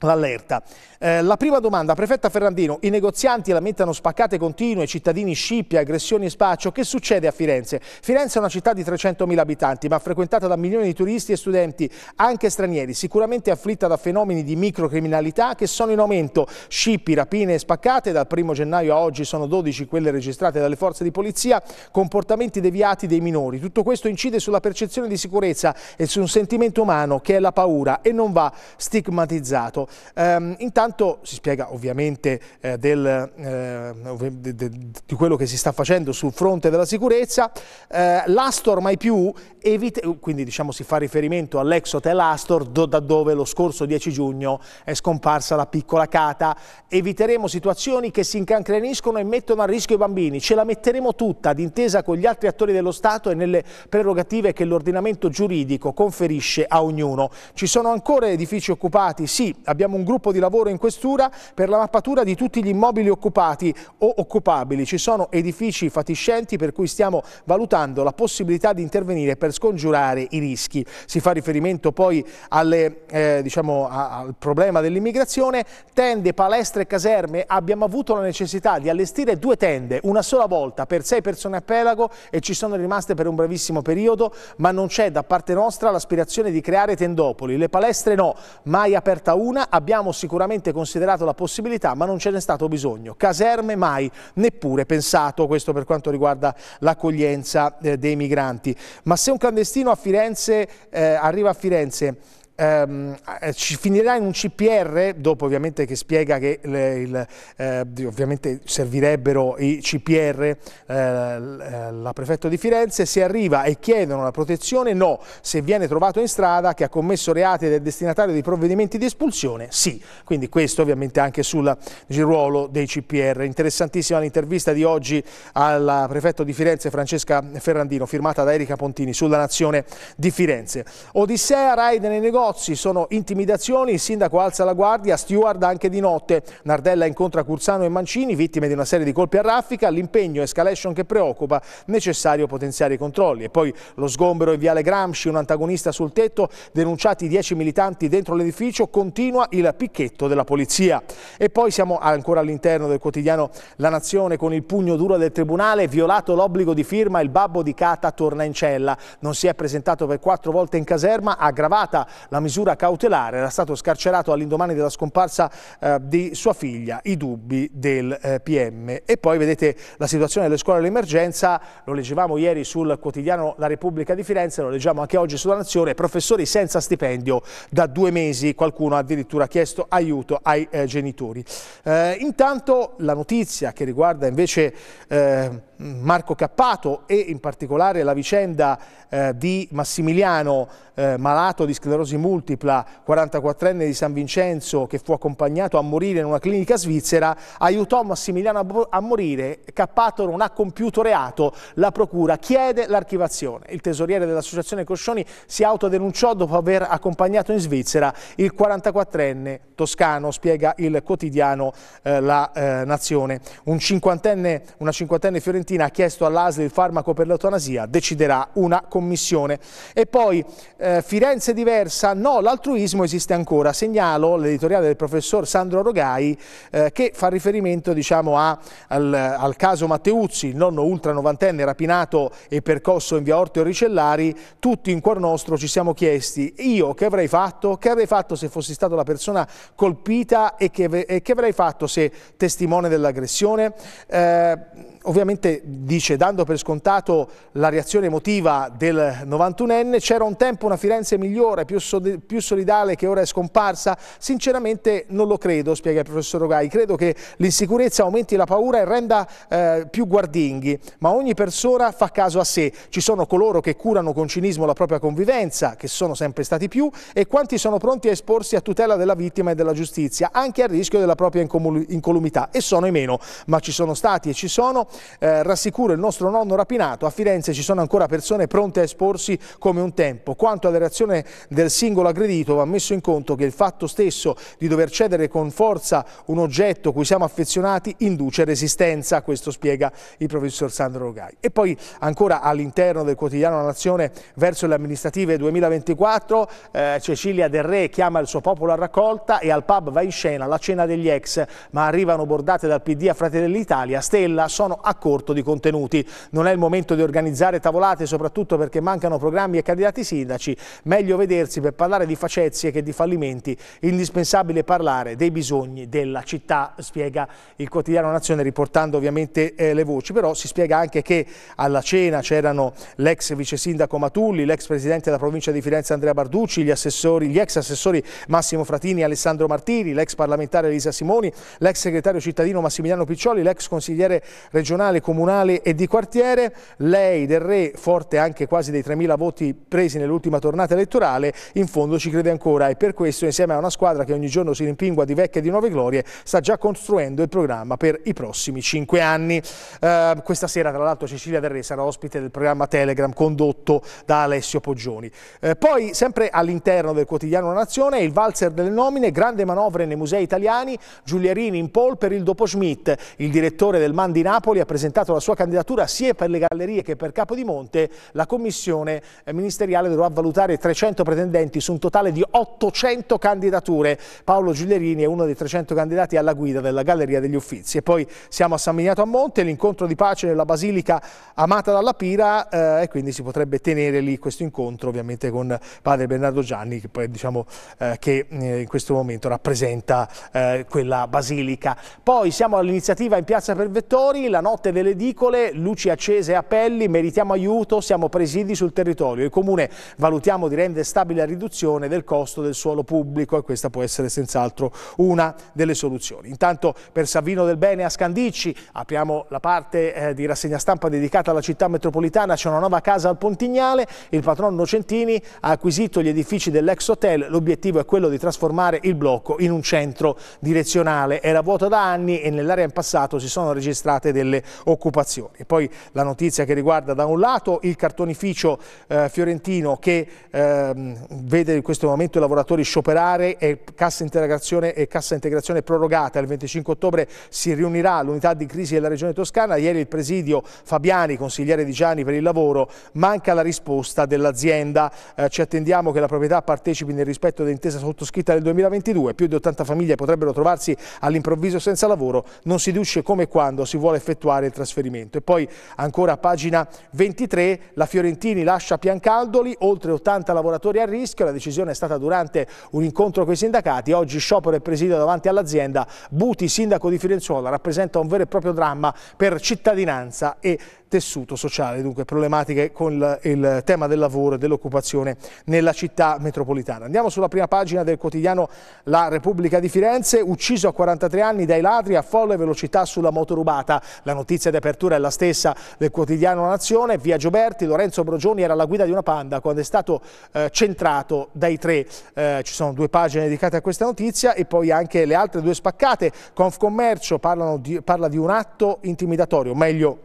l'allerta. Eh, la prima domanda, prefetta Ferrandino, i negozianti lamentano spaccate continue, cittadini scippi, aggressioni e spaccio. Che succede a Firenze? Firenze è una città di 300.000 abitanti, ma frequentata da milioni di turisti e studenti, anche stranieri, sicuramente afflitta da fenomeni di microcriminalità che sono in aumento. Scippi, rapine e spaccate, dal 1 gennaio a oggi sono 12 quelle registrate dalle forze di polizia, comportamenti deviati dei minori. Tutto questo incide sulla percezione di sicurezza e su un sentimento umano che è la paura e non va stigmatizzato. Ehm, intanto Intanto si spiega ovviamente eh, del, eh, de, de, di quello che si sta facendo sul fronte della sicurezza. Eh, L'Astor mai più, evite, quindi diciamo si fa riferimento all'ex hotel Astor do, da dove lo scorso 10 giugno è scomparsa la piccola Cata. Eviteremo situazioni che si incancreniscono e mettono a rischio i bambini. Ce la metteremo tutta d'intesa con gli altri attori dello Stato e nelle prerogative che l'ordinamento giuridico conferisce a ognuno. Ci sono ancora edifici occupati? Sì, abbiamo un gruppo di lavoro in in questura per la mappatura di tutti gli immobili occupati o occupabili. Ci sono edifici fatiscenti per cui stiamo valutando la possibilità di intervenire per scongiurare i rischi. Si fa riferimento poi alle, eh, diciamo, a, al problema dell'immigrazione, tende, palestre e caserme. Abbiamo avuto la necessità di allestire due tende, una sola volta per sei persone a Pelago e ci sono rimaste per un brevissimo periodo, ma non c'è da parte nostra l'aspirazione di creare tendopoli. Le palestre no, mai aperta una, abbiamo sicuramente ampiamente considerato la possibilità, ma non ce n'è stato bisogno. Caserme mai, neppure pensato, questo per quanto riguarda l'accoglienza eh, dei migranti. Ma se un clandestino a Firenze, eh, arriva a Firenze ehm, eh, ci finirà in un CPR, dopo ovviamente che spiega che il, il, eh, ovviamente servirebbero i CPR, eh, la prefetto di Firenze, se arriva e chiedono la protezione no, se viene trovato in strada che ha commesso reati ed è destinatario di provvedimenti di espulsione sì, quindi questo ovviamente anche sul ruolo dei CPR. Interessantissima l'intervista di oggi alla prefetto di Firenze Francesca Ferrandino, firmata da Erika Pontini sulla Nazione di Firenze. Odissea, raid nei negozi negozi, sono intimidazioni, il sindaco alza la guardia, steward anche di notte. Nardella incontra Curzano e Mancini, vittime di una serie di colpi a raffica, l'impegno escalation che preoccupa, necessario potenziare i controlli. E poi lo sgombero in Viale Gramsci, un antagonista sul tetto, denunciati dieci militanti dentro l'edificio, continua il picchetto della polizia. E poi siamo ancora all'interno del quotidiano La Nazione con il pugno duro del Tribunale, violato l'obbligo di firma, il babbo di Cata torna in cella. Non si è presentato per quattro volte in caserma, aggravata la la misura cautelare, era stato scarcerato all'indomani della scomparsa eh, di sua figlia, i dubbi del eh, PM. E poi vedete la situazione delle scuole dell'emergenza. lo leggevamo ieri sul quotidiano La Repubblica di Firenze, lo leggiamo anche oggi sulla Nazione, professori senza stipendio da due mesi, qualcuno ha addirittura chiesto aiuto ai eh, genitori. Eh, intanto la notizia che riguarda invece eh, Marco Cappato e in particolare la vicenda eh, di Massimiliano eh, malato di sclerosi multipla, 44enne di San Vincenzo che fu accompagnato a morire in una clinica svizzera, aiutò Massimiliano a, a morire, Cappato non ha compiuto reato, la procura chiede l'archivazione. Il tesoriere dell'associazione Coscioni si autodenunciò dopo aver accompagnato in Svizzera il 44enne toscano, spiega il quotidiano eh, La eh, Nazione. Un cinquantenne, una cinquantenne fiorentina Fiorentina ha chiesto all'ASL il farmaco per l'eutanasia, deciderà una commissione. E poi eh, Firenze diversa, no, l'altruismo esiste ancora. Segnalo l'editoriale del professor Sandro Rogai eh, che fa riferimento diciamo, a, al, al, caso Matteuzzi, il nonno ultra novantenne rapinato e percosso in via Orte Ricellari. Tutti in cuor nostro ci siamo chiesti, io che avrei fatto? Che avrei fatto se fossi stata la persona colpita e che, e che avrei fatto se testimone dell'aggressione? Eh, ovviamente dice, dando per scontato la reazione emotiva del 91enne, c'era un tempo una Firenze migliore, più, più, solidale che ora è scomparsa? Sinceramente non lo credo, spiega il professor Rogai, credo che l'insicurezza aumenti la paura e renda eh, più guardinghi, ma ogni persona fa caso a sé, ci sono coloro che curano con cinismo la propria convivenza, che sono sempre stati più, e quanti sono pronti a esporsi a tutela della vittima e della giustizia, anche a rischio della propria incolumità, e sono i meno, ma ci sono stati e ci sono eh, rassicuro il nostro nonno rapinato, a Firenze ci sono ancora persone pronte a esporsi come un tempo. Quanto alla reazione del singolo aggredito va messo in conto che il fatto stesso di dover cedere con forza un oggetto cui siamo affezionati induce resistenza, questo spiega il professor Sandro Rogai. E poi ancora all'interno del quotidiano La Nazione verso le amministrative 2024, eh, Cecilia Del Re chiama il suo popolo a raccolta e al pub va in scena la cena degli ex, ma arrivano bordate dal PD a Fratelli d'Italia, Stella sono a corto di contenuti. Non è il momento di organizzare tavolate, soprattutto perché mancano programmi e candidati sindaci. Meglio vedersi per parlare di facezie che di fallimenti. Indispensabile parlare dei bisogni della città, spiega il quotidiano Nazione riportando ovviamente eh, le voci, però si spiega anche che alla cena c'erano l'ex vice sindaco Matulli, l'ex presidente della provincia di Firenze Andrea Barducci, gli, assessori, gli ex assessori Massimo Fratini e Alessandro Martini, l'ex parlamentare Elisa Simoni, l'ex segretario cittadino Massimiliano Piccioli, l'ex consigliere regionale regionale, comunale e di quartiere, lei del Re, forte anche quasi dei 3.000 voti presi nell'ultima tornata elettorale, in fondo ci crede ancora e per questo insieme a una squadra che ogni giorno si rimpingua di vecchie e di nuove glorie sta già costruendo il programma per i prossimi 5 anni. Eh, questa sera tra l'altro Cecilia del Re sarà ospite del programma Telegram condotto da Alessio Poggioni. Eh, poi sempre all'interno del quotidiano La Nazione il valzer delle nomine, grande manovre nei musei italiani, Giuliarini in pole per il dopo Schmidt, il direttore del Man di Napoli Calderoli ha presentato la sua candidatura sia per le gallerie che per Capodimonte, la commissione eh, ministeriale dovrà valutare 300 pretendenti su un totale di 800 candidature. Paolo Giuglierini è uno dei 300 candidati alla guida della Galleria degli Uffizi. E poi siamo a San Miniato a Monte, l'incontro di pace nella Basilica amata dalla Pira eh, e quindi si potrebbe tenere lì questo incontro ovviamente con padre Bernardo Gianni che poi diciamo eh, che eh, in questo momento rappresenta eh, quella basilica. Poi siamo all'iniziativa in piazza per Vettori, la notte delle edicole, luci accese e appelli, meritiamo aiuto, siamo presidi sul territorio. Il Comune valutiamo di rendere stabile la riduzione del costo del suolo pubblico e questa può essere senz'altro una delle soluzioni. Intanto per Savino del Bene a Scandicci apriamo la parte eh, di rassegna stampa dedicata alla città metropolitana, c'è una nuova casa al Pontignale, il patronno Centini ha acquisito gli edifici dell'ex hotel, l'obiettivo è quello di trasformare il blocco in un centro direzionale. Era vuoto da anni e nell'area in passato si sono registrate delle delle occupazioni. Poi la notizia che riguarda da un lato il cartonificio eh, fiorentino che ehm, vede in questo momento i lavoratori scioperare e cassa integrazione, e cassa integrazione prorogata. Il 25 ottobre si riunirà l'unità di crisi della regione toscana. Ieri il presidio Fabiani, consigliere di Gianni per il lavoro, manca la risposta dell'azienda. Eh, ci attendiamo che la proprietà partecipi nel rispetto dell'intesa sottoscritta nel 2022. Più di 80 famiglie potrebbero trovarsi all'improvviso senza lavoro. Non si deduce come e quando si vuole effettuare effettuare il trasferimento. E poi ancora a pagina 23 la Fiorentini lascia Piancaldoli, oltre 80 lavoratori a rischio, la decisione è stata durante un incontro con i sindacati, oggi sciopero e presidio davanti all'azienda, Buti, sindaco di Firenzuola, rappresenta un vero e proprio dramma per cittadinanza e tessuto sociale, dunque problematiche con il, il tema del lavoro e dell'occupazione nella città metropolitana. Andiamo sulla prima pagina del quotidiano La Repubblica di Firenze, ucciso a 43 anni dai ladri a folle velocità sulla moto rubata. La notizia di apertura è la stessa del quotidiano Nazione, via Gioberti, Lorenzo Brogioni era alla guida di una panda quando è stato eh, centrato dai tre. Eh, ci sono due pagine dedicate a questa notizia e poi anche le altre due spaccate. Confcommercio di, parla di un atto intimidatorio, meglio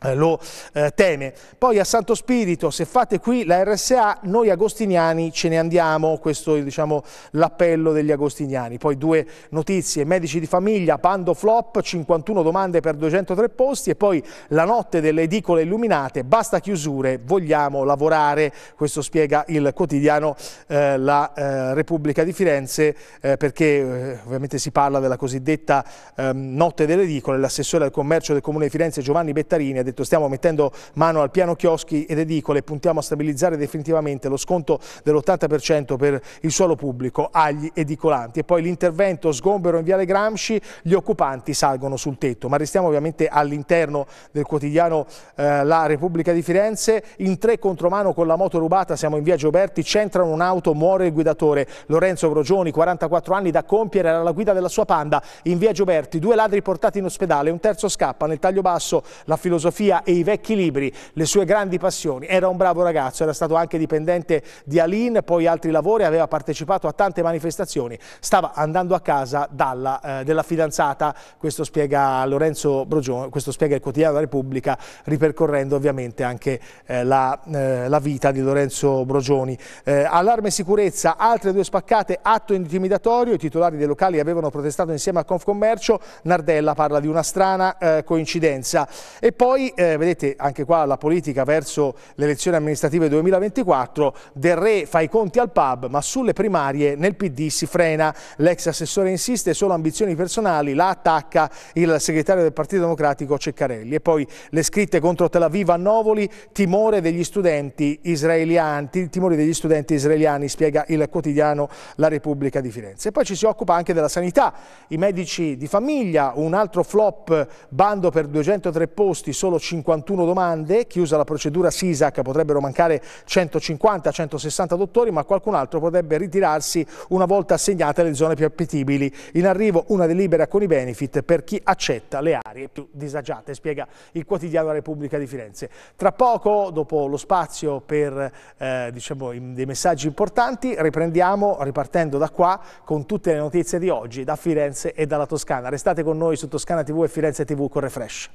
eh, lo eh, teme. Poi a Santo Spirito, se fate qui la RSA, noi agostiniani ce ne andiamo, questo è diciamo, l'appello degli agostiniani. Poi due notizie, medici di famiglia, Pando Flop, 51 domande per 203 posti e poi la notte delle edicole illuminate, basta chiusure, vogliamo lavorare, questo spiega il quotidiano eh, La eh, Repubblica di Firenze, eh, perché eh, ovviamente si parla della cosiddetta ehm, notte delle edicole, l'assessore al commercio del Comune di Firenze Giovanni Bettarini ha detto stiamo mettendo mano al piano chioschi ed edicole, puntiamo a stabilizzare definitivamente lo sconto dell'80% per il suolo pubblico agli edicolanti. E poi l'intervento sgombero in Viale Gramsci, gli occupanti salgono sul tetto, ma restiamo ovviamente all'interno del quotidiano eh, La Repubblica di Firenze, in tre contromano con la moto rubata, siamo in via Gioberti, c'entrano un'auto, muore il guidatore, Lorenzo Brogioni, 44 anni da compiere, era la guida della sua panda, in via Gioberti, due ladri portati in ospedale, un terzo scappa nel taglio basso, la filosofia filosofia e i vecchi libri, le sue grandi passioni. Era un bravo ragazzo, era stato anche dipendente di Alin, poi altri lavori, aveva partecipato a tante manifestazioni. Stava andando a casa dalla, eh, della fidanzata, questo spiega Lorenzo Brogione, questo spiega il quotidiano della Repubblica, ripercorrendo ovviamente anche eh, la, eh, la, vita di Lorenzo Brogioni. Eh, allarme e sicurezza, altre due spaccate, atto intimidatorio, i titolari dei locali avevano protestato insieme a Confcommercio, Nardella parla di una strana eh, coincidenza. E poi eh, vedete anche qua la politica verso le elezioni amministrative 2024, Del Re fa i conti al pub, ma sulle primarie nel PD si frena. L'ex assessore insiste solo ambizioni personali, la attacca il segretario del Partito Democratico Ceccarelli. E poi le scritte contro Tel Aviv a Novoli, timore degli studenti israeliani, timore degli studenti israeliani, spiega il quotidiano La Repubblica di Firenze. E poi ci si occupa anche della sanità, i medici di famiglia, un altro flop, bando per 203 posti, solo solo 51 domande, chiusa la procedura SISAC potrebbero mancare 150-160 dottori, ma qualcun altro potrebbe ritirarsi una volta assegnate le zone più appetibili. In arrivo una delibera con i benefit per chi accetta le aree più disagiate, spiega il quotidiano Repubblica di Firenze. Tra poco, dopo lo spazio per eh, diciamo, dei messaggi importanti, riprendiamo ripartendo da qua con tutte le notizie di oggi da Firenze e dalla Toscana. Restate con noi su Toscana TV e Firenze TV con Refresh.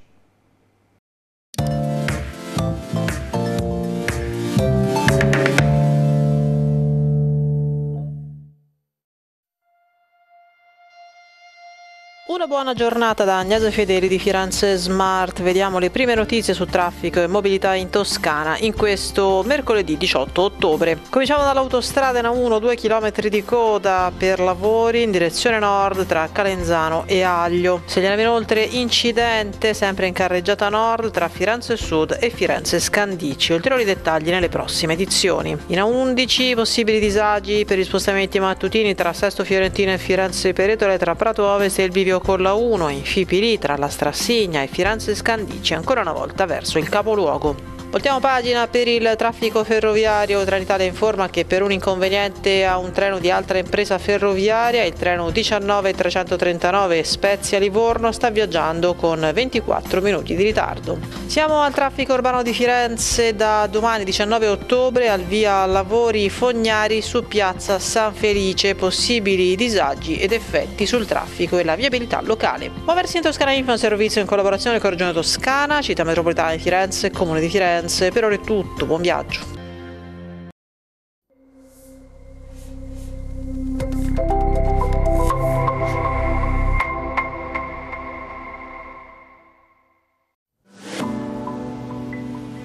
Una buona giornata da Agnese Fedeli di Firenze Smart. Vediamo le prime notizie su traffico e mobilità in Toscana in questo mercoledì 18 ottobre. Cominciamo dall'autostrada in a 1 2 km di coda per lavori in direzione nord tra Calenzano e Aglio. Segnaliamo inoltre incidente sempre in carreggiata nord tra Firenze Sud e Firenze Scandici. Ulteriori dettagli nelle prossime edizioni. In A11 possibili disagi per gli spostamenti mattutini tra Sesto Fiorentino e Firenze Peretole tra Prato Ovest e il Bivio con la 1 in Fipiri tra la Strassigna e Firenze Scandici ancora una volta verso il capoluogo. Voltiamo pagina per il traffico ferroviario. Trenitalia informa che per un inconveniente a un treno di altra impresa ferroviaria, il treno 19339 Spezia Livorno sta viaggiando con 24 minuti di ritardo. Siamo al traffico urbano di Firenze da domani 19 ottobre al via Lavori Fognari su piazza San Felice, possibili disagi ed effetti sul traffico e la viabilità locale. Muoversi in Toscana Info è un servizio in collaborazione con Regione Toscana, Città Metropolitana di Firenze, e Comune di Firenze Firenze. Per ora è tutto, buon viaggio.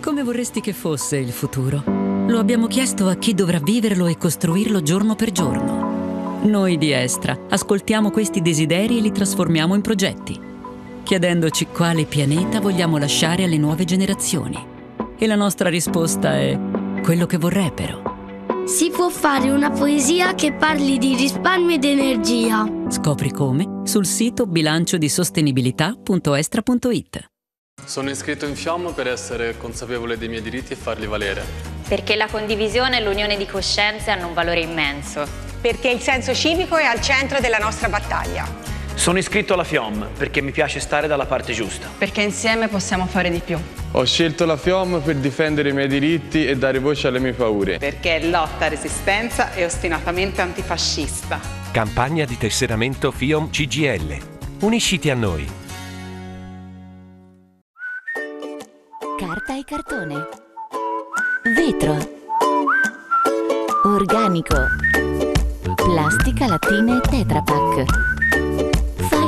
Come vorresti che fosse il futuro? Lo abbiamo chiesto a chi dovrà viverlo e costruirlo giorno per giorno. Noi di Estra ascoltiamo questi desideri e li trasformiamo in progetti chiedendoci quale pianeta vogliamo lasciare alle nuove generazioni e la nostra risposta è quello che vorrebbero. Si può fare una poesia che parli di risparmio ed energia. Scopri come sul sito bilanciodisostenibilità.estra.it. Sono iscritto in Fiamma per essere consapevole dei miei diritti e farli valere. Perché la condivisione e l'unione di coscienze hanno un valore immenso. Perché il senso civico è al centro della nostra battaglia. Sono iscritto alla FIOM perché mi piace stare dalla parte giusta. Perché insieme possiamo fare di più. Ho scelto la FIOM per difendere i miei diritti e dare voce alle mie paure. Perché è lotta, resistenza e ostinatamente antifascista. Campagna di tesseramento FIOM CGL. Unisciti a noi. Carta e cartone. Vetro. Organico. Plastica, lattine e tetrapack.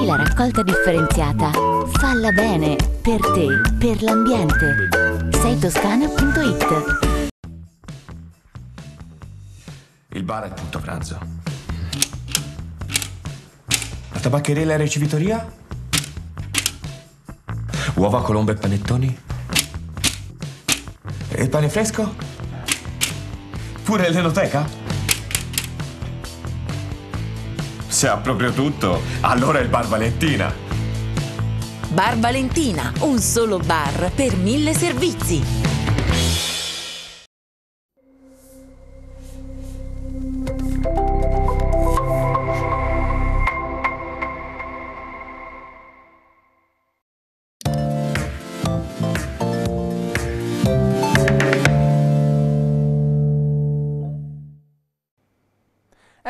Fai la raccolta differenziata. Falla bene. Per te, per l'ambiente. Sei toscana.it Il bar è tutto pranzo. La tabaccherella e la ricevitoria? Uova, colombe e panettoni? E il pane fresco? Pure l'enoteca? Se ha proprio tutto, allora è il Bar Valentina. Bar Valentina, un solo bar per mille servizi.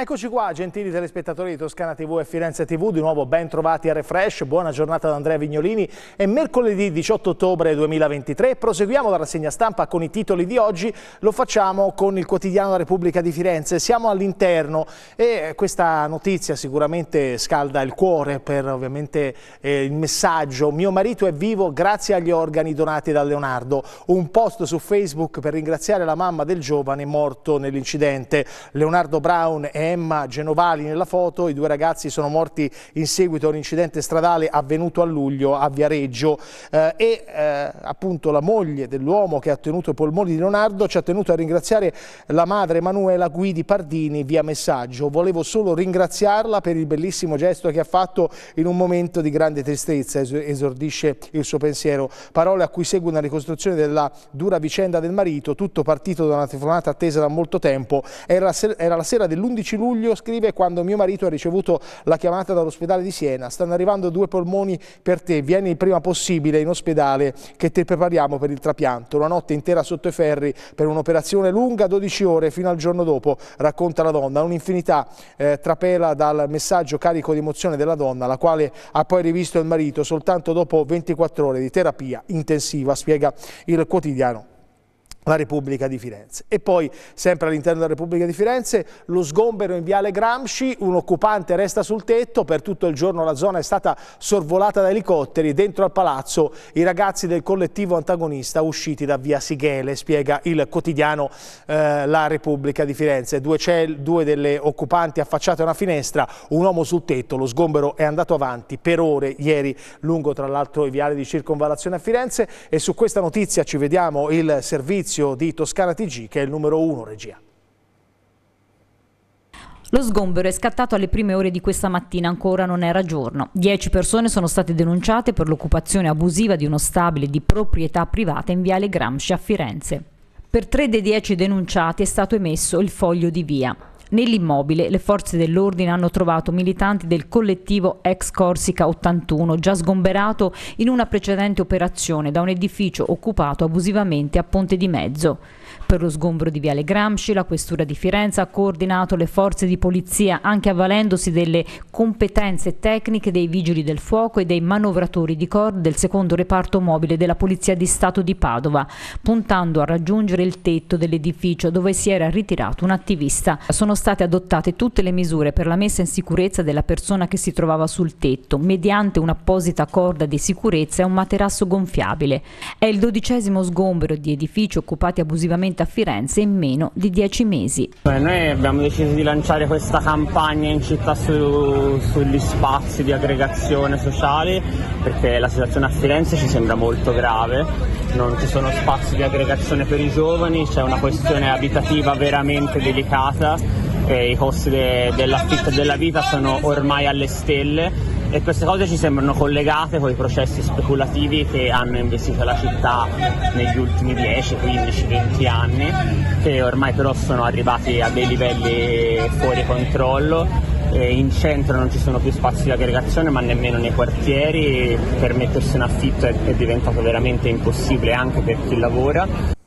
Eccoci qua, gentili telespettatori di Toscana TV e Firenze TV, di nuovo ben trovati a Refresh, buona giornata da Andrea Vignolini È mercoledì 18 ottobre 2023 proseguiamo la rassegna stampa con i titoli di oggi, lo facciamo con il quotidiano La Repubblica di Firenze, siamo all'interno e questa notizia sicuramente scalda il cuore per ovviamente eh, il messaggio mio marito è vivo grazie agli organi donati da Leonardo, un post su Facebook per ringraziare la mamma del giovane morto nell'incidente, Leonardo Brown è Emma Genovali nella foto, i due ragazzi sono morti in seguito a un incidente stradale avvenuto a luglio a Viareggio eh, e eh, appunto la moglie dell'uomo che ha ottenuto i polmoni di Leonardo ci ha tenuto a ringraziare la madre Emanuela Guidi Pardini via messaggio. Volevo solo ringraziarla per il bellissimo gesto che ha fatto in un momento di grande tristezza, esordisce il suo pensiero. Parole a cui segue una ricostruzione della dura vicenda del marito, tutto partito da una telefonata attesa da molto tempo. Era, era la sera dell'11 luglio, scrive quando mio marito ha ricevuto la chiamata dall'ospedale di Siena, stanno arrivando due polmoni per te, vieni il prima possibile in ospedale che te prepariamo per il trapianto, una notte intera sotto i ferri per un'operazione lunga 12 ore fino al giorno dopo, racconta la donna, un'infinità eh, trapela dal messaggio carico di emozione della donna, la quale ha poi rivisto il marito soltanto dopo 24 ore di terapia intensiva, spiega il quotidiano la Repubblica di Firenze. E poi, sempre all'interno della Repubblica di Firenze, lo sgombero in Viale Gramsci, un occupante resta sul tetto, per tutto il giorno la zona è stata sorvolata da elicotteri, dentro al palazzo i ragazzi del collettivo antagonista usciti da Via Sighele, spiega il quotidiano eh, La Repubblica di Firenze. Due, due delle occupanti affacciate a una finestra, un uomo sul tetto, lo sgombero è andato avanti per ore ieri lungo tra l'altro i viali di circonvallazione a Firenze e su questa notizia ci vediamo il servizio servizio di Toscana TG che è il numero 1 regia. Lo sgombero è scattato alle prime ore di questa mattina, ancora non era giorno. Dieci persone sono state denunciate per l'occupazione abusiva di uno stabile di proprietà privata in viale Gramsci a Firenze. Per tre dei dieci denunciati è stato emesso il foglio di via. Nell'immobile le forze dell'ordine hanno trovato militanti del collettivo Ex Corsica 81, già sgomberato in una precedente operazione da un edificio occupato abusivamente a Ponte di Mezzo. Per lo sgombro di Viale Gramsci, la Questura di Firenze ha coordinato le forze di polizia, anche avvalendosi delle competenze tecniche dei vigili del fuoco e dei manovratori di corda del secondo reparto mobile della Polizia di Stato di Padova, puntando a raggiungere il tetto dell'edificio dove si era ritirato un attivista. Sono state adottate tutte le misure per la messa in sicurezza della persona che si trovava sul tetto, mediante un'apposita corda di sicurezza e un materasso gonfiabile. È il dodicesimo sgombero di edifici occupati abusivamente a Firenze in meno di 10 mesi. Eh, noi abbiamo deciso di lanciare questa campagna in città su, sugli spazi di aggregazione sociali perché la situazione a Firenze ci sembra molto grave, non ci sono spazi di aggregazione per i giovani, c'è una questione abitativa veramente delicata i costi de, dell'affitto della vita sono ormai alle stelle e queste cose ci sembrano collegate con i processi speculativi che hanno investito la città negli ultimi 10, 15, 20 anni, che ormai però sono arrivati a dei livelli fuori controllo. In centro non ci sono più spazi di aggregazione ma nemmeno nei quartieri, per mettersi in affitto è diventato veramente impossibile anche per chi lavora.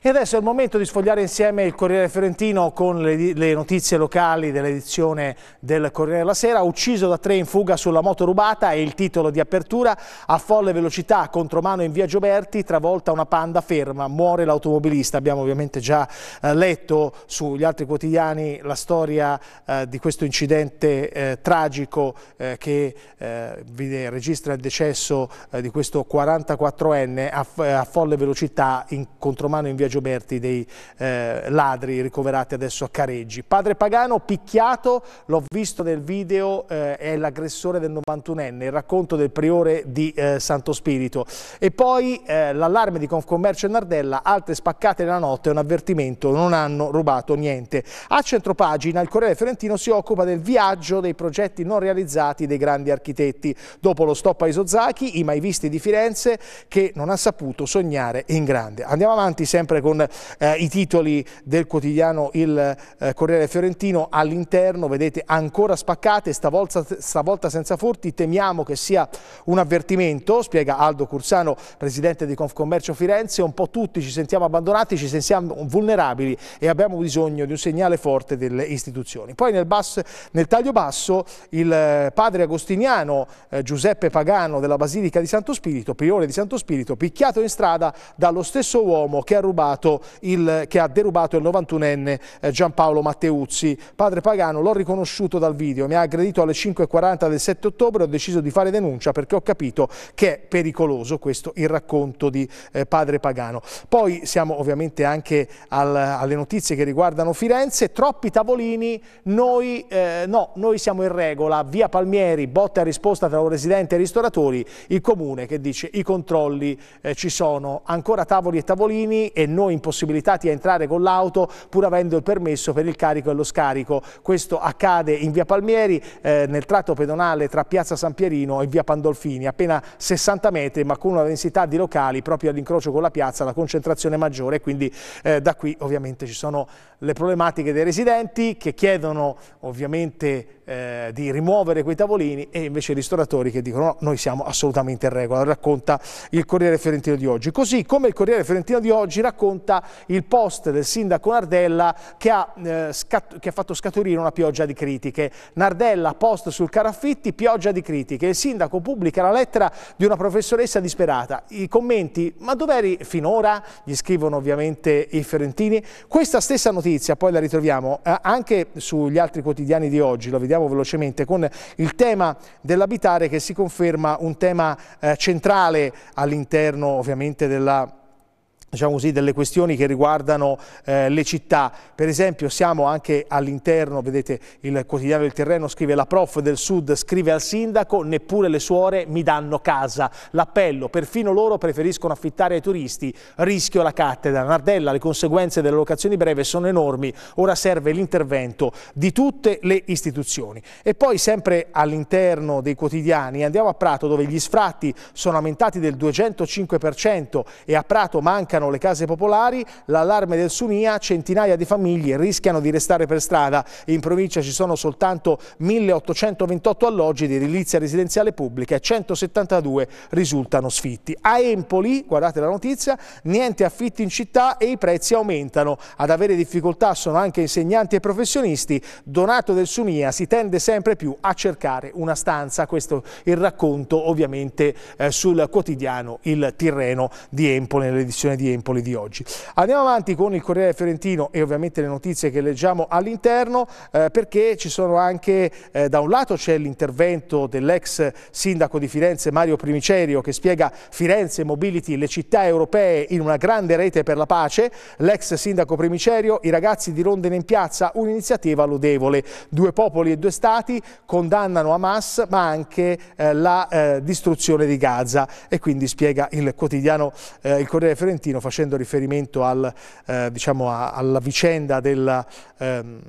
E adesso è il momento di sfogliare insieme il Corriere Fiorentino con le, le notizie locali dell'edizione del Corriere della Sera. Ucciso da tre in fuga sulla moto rubata è il titolo di apertura. A folle velocità contro mano in via Gioberti, travolta una panda ferma, muore l'automobilista. Abbiamo ovviamente già eh, letto sugli altri quotidiani la storia eh, di questo incidente eh, tragico eh, che eh, vide, registra il decesso eh, di questo 44enne a, a folle velocità in contromano in via Gioberti dei eh, ladri ricoverati adesso a Careggi. Padre Pagano picchiato, l'ho visto nel video, eh, è l'aggressore del 91enne, il racconto del priore di eh, Santo Spirito. E poi eh, l'allarme di Confcommercio e Nardella, altre spaccate nella notte, un avvertimento, non hanno rubato niente. A centropagina il Corriere Fiorentino si occupa del viaggio dei progetti non realizzati dei grandi architetti. Dopo lo stop a Isozaki, i mai visti di Firenze che non ha saputo sognare in grande. Andiamo avanti sempre sempre con eh, i titoli del quotidiano Il eh, Corriere Fiorentino, all'interno vedete ancora spaccate, stavolta, stavolta senza furti, temiamo che sia un avvertimento, spiega Aldo Cursano, presidente di Confcommercio Firenze, un po' tutti ci sentiamo abbandonati, ci sentiamo vulnerabili e abbiamo bisogno di un segnale forte delle istituzioni. Poi nel, basso, nel taglio basso il eh, padre agostiniano eh, Giuseppe Pagano della Basilica di Santo Spirito, priore di Santo Spirito, picchiato in strada dallo stesso uomo che ha rubato derubato il, che ha derubato il 91enne eh, Giampaolo Matteuzzi. Padre Pagano l'ho riconosciuto dal video, mi ha aggredito alle 5.40 del 7 ottobre, ho deciso di fare denuncia perché ho capito che è pericoloso questo il racconto di eh, Padre Pagano. Poi siamo ovviamente anche al, alle notizie che riguardano Firenze, troppi tavolini, noi, eh, no, noi siamo in regola, via Palmieri, botte a risposta tra un residente e ristoratori, il comune che dice i controlli eh, ci sono, ancora tavoli e tavolini e non noi impossibilitati a entrare con l'auto pur avendo il permesso per il carico e lo scarico. Questo accade in via Palmieri eh, nel tratto pedonale tra piazza San Pierino e via Pandolfini, appena 60 metri ma con una densità di locali proprio all'incrocio con la piazza, la concentrazione maggiore, quindi eh, da qui ovviamente ci sono le problematiche dei residenti che chiedono ovviamente eh, di rimuovere quei tavolini e invece i ristoratori che dicono no, noi siamo assolutamente in regola, racconta il Corriere Fiorentino di oggi. Così come il Corriere Fiorentino di oggi racconta racconta il post del sindaco Nardella che ha, eh, che ha fatto scaturire una pioggia di critiche. Nardella, post sul Caraffitti, pioggia di critiche. Il sindaco pubblica la lettera di una professoressa disperata. I commenti, ma dov'eri finora? Gli scrivono ovviamente i fiorentini. Questa stessa notizia poi la ritroviamo eh, anche sugli altri quotidiani di oggi, lo vediamo velocemente, con il tema dell'abitare che si conferma un tema eh, centrale all'interno ovviamente della diciamo così, delle questioni che riguardano eh, le città. Per esempio siamo anche all'interno, vedete il quotidiano del terreno scrive la prof del sud scrive al sindaco neppure le suore mi danno casa. L'appello, perfino loro preferiscono affittare ai turisti, rischio la cattedra. Nardella, le conseguenze delle locazioni breve sono enormi, ora serve l'intervento di tutte le istituzioni. E poi sempre all'interno dei quotidiani andiamo a Prato dove gli sfratti sono aumentati del 205% e a Prato manca Mancano le case popolari, l'allarme del Sumia, centinaia di famiglie rischiano di restare per strada. In provincia ci sono soltanto 1828 alloggi di edilizia residenziale pubblica e 172 risultano sfitti. A Empoli, guardate la notizia, niente affitti in città e i prezzi aumentano. Ad avere difficoltà sono anche insegnanti e professionisti. Donato del Sumia si tende sempre più a cercare una stanza. Questo è il racconto ovviamente eh, sul quotidiano Il Tirreno di Empoli nell'edizione di di Empoli di oggi. Andiamo avanti con il Corriere Fiorentino e ovviamente le notizie che leggiamo all'interno eh, perché ci sono anche, eh, da un lato c'è l'intervento dell'ex sindaco di Firenze Mario Primicerio che spiega Firenze Mobility, le città europee in una grande rete per la pace, l'ex sindaco Primicerio, i ragazzi di Rondine in piazza, un'iniziativa lodevole, due popoli e due stati condannano Hamas ma anche eh, la eh, distruzione di Gaza e quindi spiega il quotidiano eh, il Corriere Fiorentino Martino facendo riferimento al, eh, diciamo a, alla vicenda della, ehm,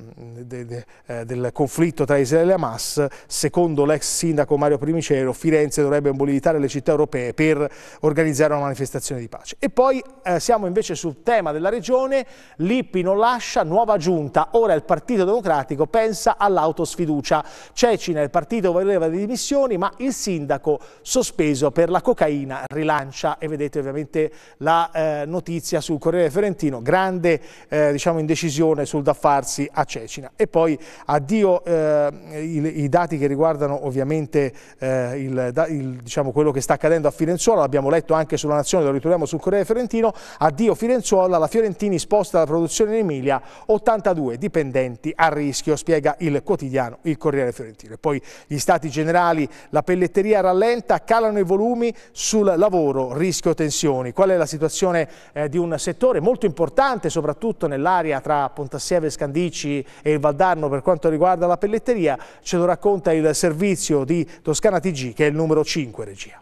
de, de, eh, del conflitto tra Israele e Hamas, secondo l'ex sindaco Mario Primicero Firenze dovrebbe mobilitare le città europee per organizzare una manifestazione di pace. E poi eh, siamo invece sul tema della regione, Lippi non lascia, nuova giunta, ora il Partito Democratico pensa all'autosfiducia. Cecina, il partito voleva le dimissioni ma il sindaco sospeso per la cocaina rilancia e vedete ovviamente la... Eh, notizia sul Corriere Ferentino, grande eh, diciamo indecisione sul da farsi a Cecina. E poi addio eh, i, i, dati che riguardano ovviamente eh, il, da, il, diciamo, quello che sta accadendo a Firenzuola, l'abbiamo letto anche sulla Nazione, lo ritroviamo sul Corriere Ferentino, addio Firenzuola, la Fiorentini sposta la produzione in Emilia, 82 dipendenti a rischio, spiega il quotidiano Il Corriere Fiorentino. E poi gli stati generali, la pelletteria rallenta, calano i volumi sul lavoro, rischio, tensioni. Qual è la situazione eh, di un settore molto importante soprattutto nell'area tra Pontassieve, Scandici e il Valdarno per quanto riguarda la pelletteria, ce lo racconta il servizio di Toscana TG che è il numero 5 regia.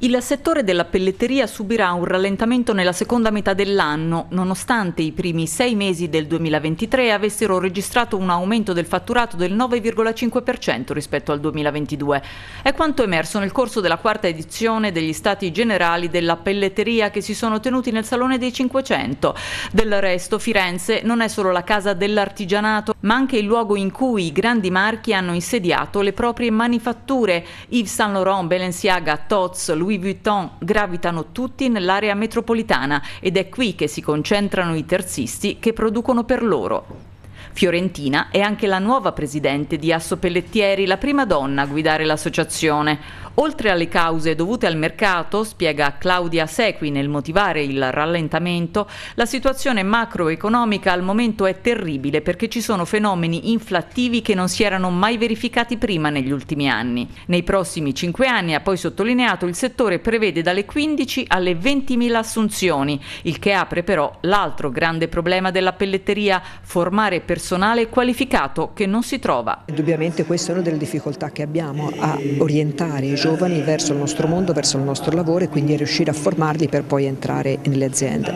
Il settore della pelletteria subirà un rallentamento nella seconda metà dell'anno, nonostante i primi sei mesi del 2023 avessero registrato un aumento del fatturato del 9,5% rispetto al 2022. È quanto emerso nel corso della quarta edizione degli Stati Generali della Pelletteria che si sono tenuti nel Salone dei 500. Del resto, Firenze non è solo la casa dell'artigianato, ma anche il luogo in cui i grandi marchi hanno insediato le proprie manifatture. Yves Saint Laurent, Balenciaga, Tots, Louis Louis Vuitton gravitano tutti nell'area metropolitana ed è qui che si concentrano i terzisti che producono per loro. Fiorentina è anche la nuova presidente di Asso Assopellettieri, la prima donna a guidare l'associazione. Oltre alle cause dovute al mercato, spiega Claudia Sequi nel motivare il rallentamento, la situazione macroeconomica al momento è terribile perché ci sono fenomeni inflattivi che non si erano mai verificati prima negli ultimi anni. Nei prossimi cinque anni, ha poi sottolineato, il settore prevede dalle 15 alle 20.000 assunzioni, il che apre però l'altro grande problema della pelletteria, formare personale qualificato che non si trova. Indubbiamente questa è una delle difficoltà che abbiamo a orientare i giovani verso il nostro mondo, verso il nostro lavoro e quindi riuscire a formarli per poi entrare nelle aziende.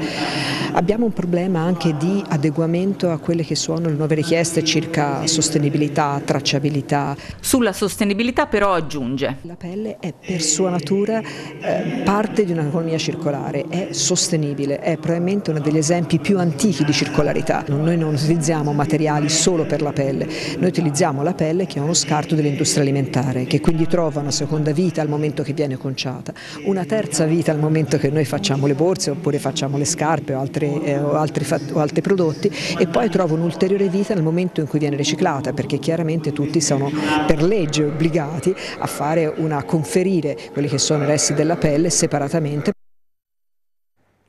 Abbiamo un problema anche di adeguamento a quelle che sono le nuove richieste circa sostenibilità, tracciabilità. Sulla sostenibilità però aggiunge. La pelle è per sua natura eh, parte di un'economia circolare, è sostenibile, è probabilmente uno degli esempi più antichi di circolarità. Noi non utilizziamo materiali solo per la pelle, noi utilizziamo la pelle che è uno scarto dell'industria alimentare, che quindi trova una seconda vita vita al momento che viene conciata, una terza vita al momento che noi facciamo le borse oppure facciamo le scarpe o altri, eh, o altri, o altri prodotti e poi trova un'ulteriore vita nel momento in cui viene riciclata perché chiaramente tutti sono per legge obbligati a, a conferire quelli che sono i resti della pelle separatamente.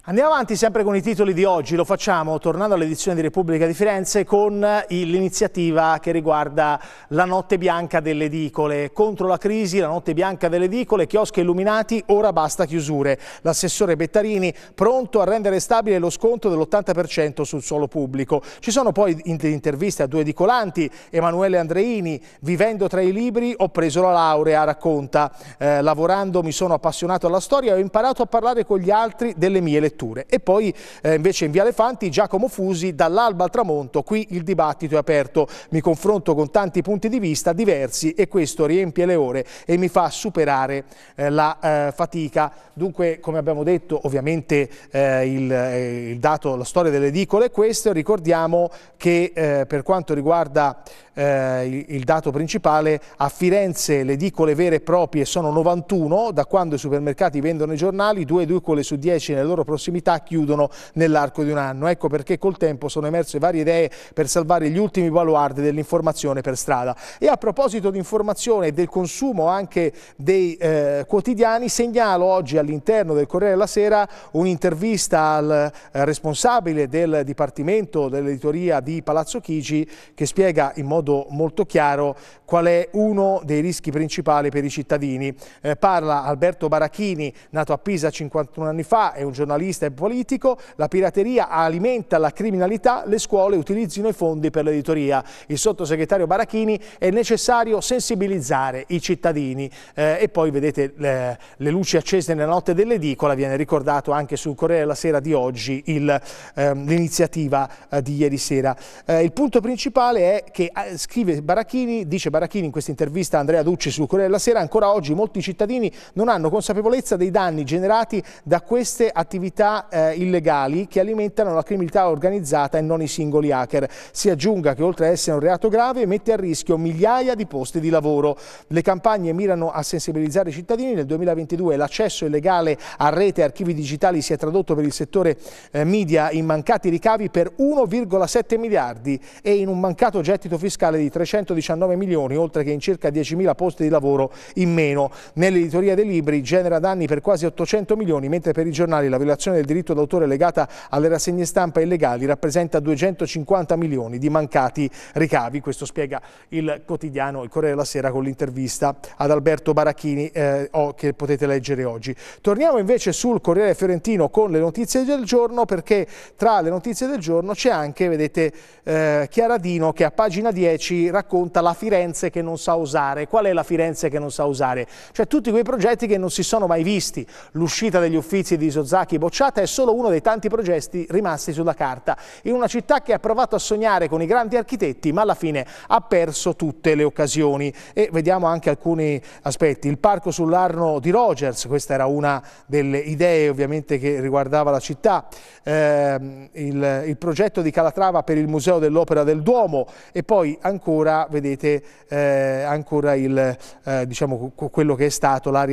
Andiamo avanti sempre con i titoli di oggi, lo facciamo tornando all'edizione di Repubblica di Firenze con eh, l'iniziativa che riguarda la notte bianca delle edicole. Contro la crisi, la notte bianca delle edicole, chioschi illuminati, ora basta chiusure. L'assessore Bettarini pronto a rendere stabile lo sconto dell'80% sul suolo pubblico. Ci sono poi interviste a due edicolanti, Emanuele Andreini, vivendo tra i libri ho preso la laurea, racconta, eh, lavorando mi sono appassionato alla storia e ho imparato a parlare con gli altri delle mie letture letture. E poi eh, invece in Via Fanti Giacomo Fusi dall'alba al tramonto, qui il dibattito è aperto, mi confronto con tanti punti di vista diversi e questo riempie le ore e mi fa superare eh, la eh, fatica. Dunque come abbiamo detto ovviamente eh, il, eh, il, dato, la storia delle edicole è questa, ricordiamo che eh, per quanto riguarda eh, il, dato principale, a Firenze le edicole vere e proprie sono 91, da quando i supermercati vendono i giornali, due edicole su 10 nelle loro prossimità chiudono nell'arco di un anno. Ecco perché col tempo sono emerse varie idee per salvare gli ultimi baluardi dell'informazione per strada. E a proposito di informazione e del consumo anche dei eh, quotidiani, segnalo oggi all'interno del Corriere della Sera un'intervista al eh, responsabile del Dipartimento dell'editoria di Palazzo Chigi che spiega in modo modo molto chiaro qual è uno dei rischi principali per i cittadini. Eh, parla Alberto Barachini, nato a Pisa 51 anni fa, è un giornalista e politico. La pirateria alimenta la criminalità, le scuole utilizzino i fondi per l'editoria. Il sottosegretario Barachini è necessario sensibilizzare i cittadini. Eh, e poi vedete le, le luci accese nella notte dell'edicola, viene ricordato anche sul Corriere della Sera di oggi ehm, l'iniziativa ehm, di ieri sera. Eh, il punto principale è che eh, scrive Barachini, dice Barachini in questa intervista a Andrea Ducci sul Corriere della Sera, ancora oggi molti cittadini non hanno consapevolezza dei danni generati da queste attività eh, illegali che alimentano la criminalità organizzata e non i singoli hacker. Si aggiunga che oltre a essere un reato grave mette a rischio migliaia di posti di lavoro. Le campagne mirano a sensibilizzare i cittadini. Nel 2022 l'accesso illegale a rete e archivi digitali si è tradotto per il settore eh, media in mancati ricavi per 1,7 miliardi e in un mancato gettito fiscale fiscale di 319 milioni, oltre che in circa 10.000 posti di lavoro in meno. Nell'editoria dei libri genera danni per quasi 800 milioni, mentre per i giornali la violazione del diritto d'autore legata alle rassegne stampa illegali rappresenta 250 milioni di mancati ricavi. Questo spiega il quotidiano Il Corriere della Sera con l'intervista ad Alberto Baracchini eh, che potete leggere oggi. Torniamo invece sul Corriere Fiorentino con le notizie del giorno perché tra le notizie del giorno c'è anche, vedete, eh, Chiaradino che a pagina 10 ci racconta la Firenze che non sa usare. Qual è la Firenze che non sa usare? Cioè tutti quei progetti che non si sono mai visti. L'uscita degli uffizi di Isozaki bocciata è solo uno dei tanti progetti rimasti sulla carta, in una città che ha provato a sognare con i grandi architetti, ma alla fine ha perso tutte le occasioni. E vediamo anche alcuni aspetti. Il parco sull'Arno di Rogers, questa era una delle idee ovviamente che riguardava la città, eh, il, il progetto di Calatrava per il Museo dell'Opera del Duomo e poi ancora vedete eh, ancora il, eh, diciamo, quello che è stato la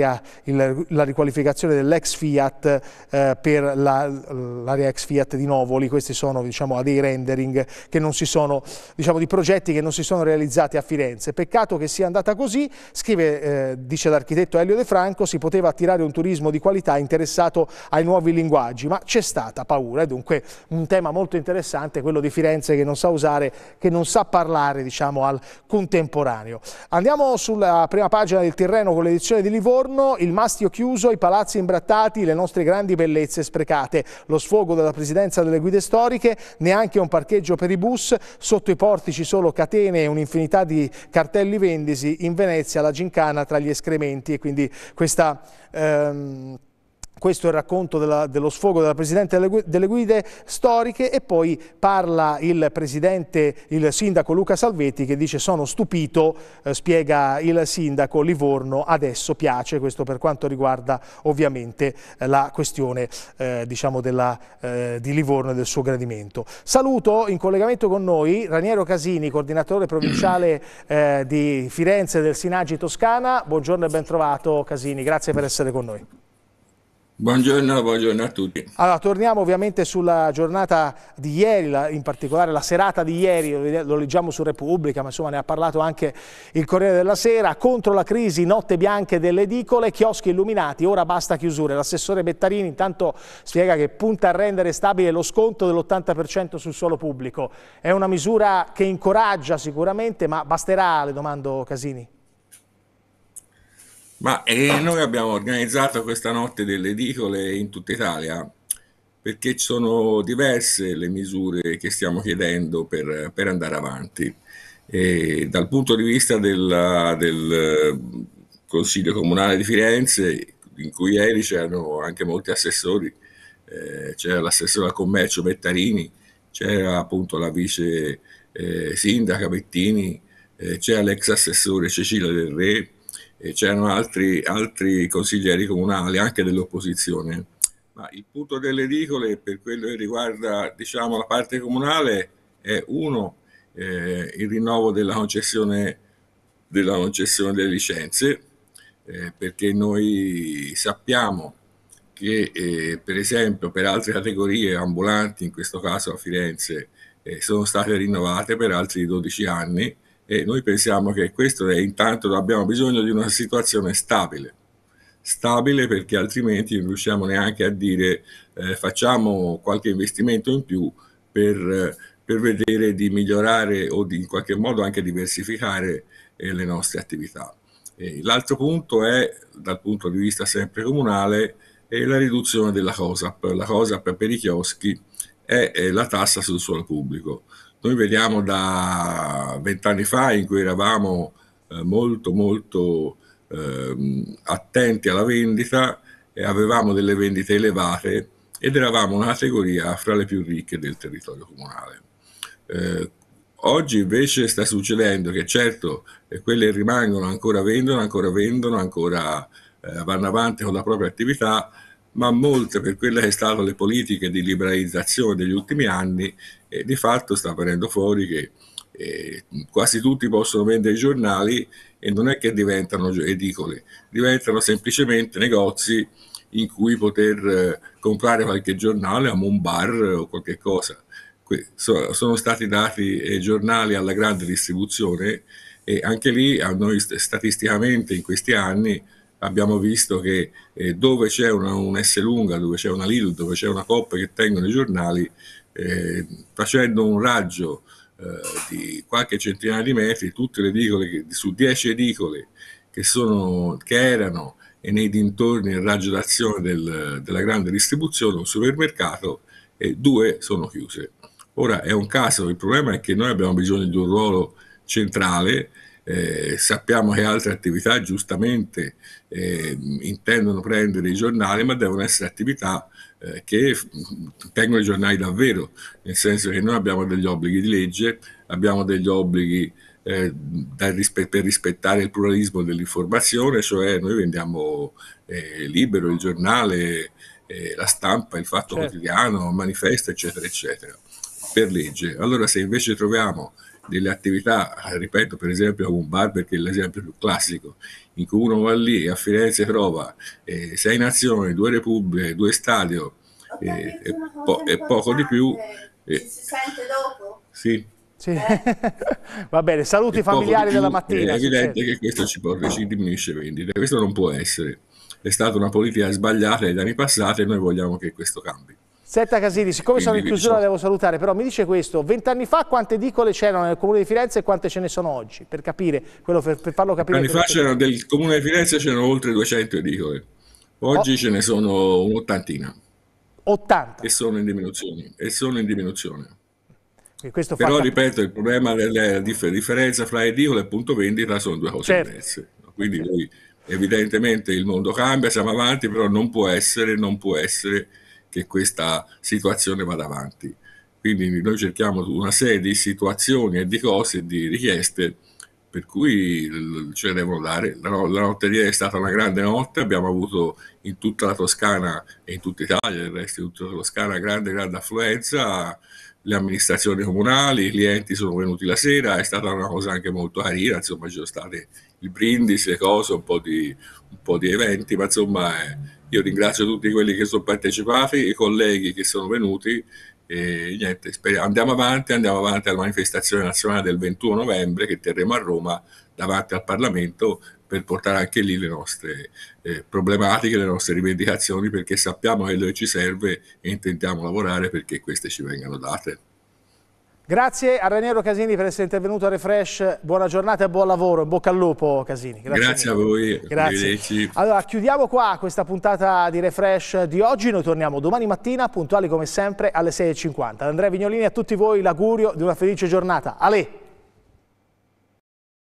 riqualificazione dell'ex Fiat eh, per l'area la, ex Fiat di Novoli, questi sono diciamo, dei rendering sono, diciamo, di progetti che non si sono realizzati a Firenze. Peccato che sia andata così, scrive, eh, dice l'architetto Elio De Franco, si poteva attirare un turismo di qualità interessato ai nuovi linguaggi, ma c'è stata paura e dunque un tema molto interessante, quello di Firenze che non sa usare, che non sa parlare pensare diciamo, al contemporaneo. Andiamo sulla prima pagina del Tirreno con l'edizione di Livorno, il mastio chiuso, i palazzi imbrattati, le nostre grandi bellezze sprecate, lo sfogo della presidenza delle guide storiche, neanche un parcheggio per i bus, sotto i portici solo catene e un'infinità di cartelli vendisi, in Venezia la gincana tra gli escrementi e quindi questa... Ehm, questo è il racconto della, dello sfogo della Presidente delle, delle, Guide Storiche e poi parla il Presidente, il Sindaco Luca Salvetti che dice sono stupito, eh, spiega il Sindaco Livorno, adesso piace, questo per quanto riguarda ovviamente eh, la questione eh, diciamo della, eh, di Livorno e del suo gradimento. Saluto in collegamento con noi Raniero Casini, coordinatore provinciale eh, di Firenze del Sinaggi Toscana, buongiorno e bentrovato Casini, grazie per essere con noi. Buongiorno, buongiorno, a tutti. Allora, torniamo ovviamente sulla giornata di ieri, in particolare la serata di ieri, lo leggiamo su Repubblica, ma insomma ne ha parlato anche il Corriere della Sera, contro la crisi, notte bianche delle edicole, chioschi illuminati, ora basta chiusure. L'assessore Bettarini intanto spiega che punta a rendere stabile lo sconto dell'80% sul suolo pubblico. È una misura che incoraggia sicuramente, ma basterà, le domando Casini? Ma eh, noi abbiamo organizzato questa notte delle edicole in tutta Italia perché sono diverse le misure che stiamo chiedendo per, per andare avanti. E dal punto di vista della, del eh, Consiglio Comunale di Firenze, in cui ieri c'erano anche molti assessori, eh, c'era l'assessore al commercio Bettarini, c'era appunto la vice eh, sindaca Bettini, eh, c'era l'ex assessore Cecilia Del Re, e c'erano altri, altri consiglieri comunali anche dell'opposizione. Ma il punto delle edicole per quello che riguarda diciamo, la parte comunale è uno, eh, il rinnovo della concessione, della concessione delle licenze, eh, perché noi sappiamo che eh, per esempio per altre categorie ambulanti, in questo caso a Firenze, eh, sono state rinnovate per altri 12 anni, e noi pensiamo che questo è intanto abbiamo bisogno di una situazione stabile stabile perché altrimenti non riusciamo neanche a dire eh, facciamo qualche investimento in più per, per, vedere di migliorare o di in qualche modo anche diversificare eh, le nostre attività. E l'altro punto è, dal punto di vista sempre comunale, la riduzione della COSAP. La COSAP per i chioschi è, è la tassa sul suolo pubblico. Noi veniamo da vent'anni fa in cui eravamo eh, molto molto eh, attenti alla vendita e avevamo delle vendite elevate ed eravamo una categoria fra le più ricche del territorio comunale. Eh, oggi invece sta succedendo che certo quelle rimangono ancora vendono, ancora vendono, ancora eh, vanno avanti con la propria attività, ma molte per quelle che stanno le politiche di liberalizzazione degli ultimi anni, eh, di fatto sta venendo fuori che eh, quasi tutti possono vendere i giornali e non è che diventano edicole, diventano semplicemente negozi in cui poter eh, comprare qualche giornale a un bar o qualche cosa. Que- so- sono stati dati eh, giornali alla grande distribuzione e anche lì a noi statisticamente in questi anni abbiamo visto che eh, dove c'è una, un lunga, dove c'è una LIL, dove c'è una Coppa che tengono i giornali, eh, facendo un raggio eh, di qualche centinaia di metri, tutte le edicole, che, su 10 edicole che, sono, che erano e nei dintorni il raggio d'azione del, della grande distribuzione, un supermercato, e due sono chiuse. Ora è un caso, il problema è che noi abbiamo bisogno di un ruolo centrale eh, sappiamo che altre attività giustamente eh, intendono prendere i giornali, ma devono essere attività eh, che tengono i giornali davvero, nel senso che noi abbiamo degli obblighi di legge, abbiamo degli obblighi eh, Rispe- per rispettare il pluralismo dell'informazione, cioè noi vendiamo eh, libero il giornale, eh, la stampa, il fatto certo. quotidiano, manifesta, eccetera, eccetera, per legge. Allora se invece troviamo delle attività, ripeto per esempio un bar che è l'esempio più classico, in cui uno va lì e a Firenze trova eh, sei nazioni, due repubbliche, due stadio eh, e, po poco di più. Eh, si sente dopo? Sì. sì. Eh. Va bene, saluti e familiari della mattina. Eh, è evidente che questo ci, porta, ci diminuisce vendite, questo non può essere. È stata una politica sbagliata negli anni passati e noi vogliamo che questo cambi. Senta Casini, siccome Quindi, sono in chiusura diciamo... devo salutare, però mi dice questo, vent'anni fa quante edicole c'erano nel Comune di Firenze e quante ce ne sono oggi? Per capire, quello, per, per farlo capire. Vent'anni fa c'erano, del Comune di Firenze c'erano oltre 200 edicole, oggi oh. ce ne sono un'ottantina. 80? E sono in diminuzione. E sono in diminuzione. Però fatto... ripeto, il problema della differenza fra edicole e punto vendita sono due cose certo. diverse. Quindi certo. evidentemente il mondo cambia, siamo avanti, però non può essere, non può essere che questa situazione vada avanti. Quindi noi cerchiamo una serie di situazioni e di cose, di richieste per cui ce le devono dare. La, la notte di ieri è stata una grande notte, abbiamo avuto in tutta la Toscana e in tutta Italia, nel resto di tutta la Toscana, grande, grande affluenza, le amministrazioni comunali, i clienti sono venuti la sera, è stata una cosa anche molto carina, insomma ci sono state il brindisi, le cose, un po' di, un po di eventi, ma insomma... È, eh, io ringrazio tutti quelli che sono partecipati, i colleghi che sono venuti. E niente, speriamo. andiamo avanti, andiamo avanti alla manifestazione nazionale del 21 novembre che terremo a Roma davanti al Parlamento per portare anche lì le nostre eh, problematiche, le nostre rivendicazioni, perché sappiamo che dove ci serve e intendiamo lavorare perché queste ci vengano date. Grazie a Raniero Casini per essere intervenuto a Refresh, buona giornata e buon lavoro, in bocca al lupo Casini. Grazie, Grazie a voi, Grazie. Allora chiudiamo qua questa puntata di Refresh di oggi, noi torniamo domani mattina puntuali come sempre alle 6.50. Andrea Vignolini a tutti voi l'augurio di una felice giornata. Ale!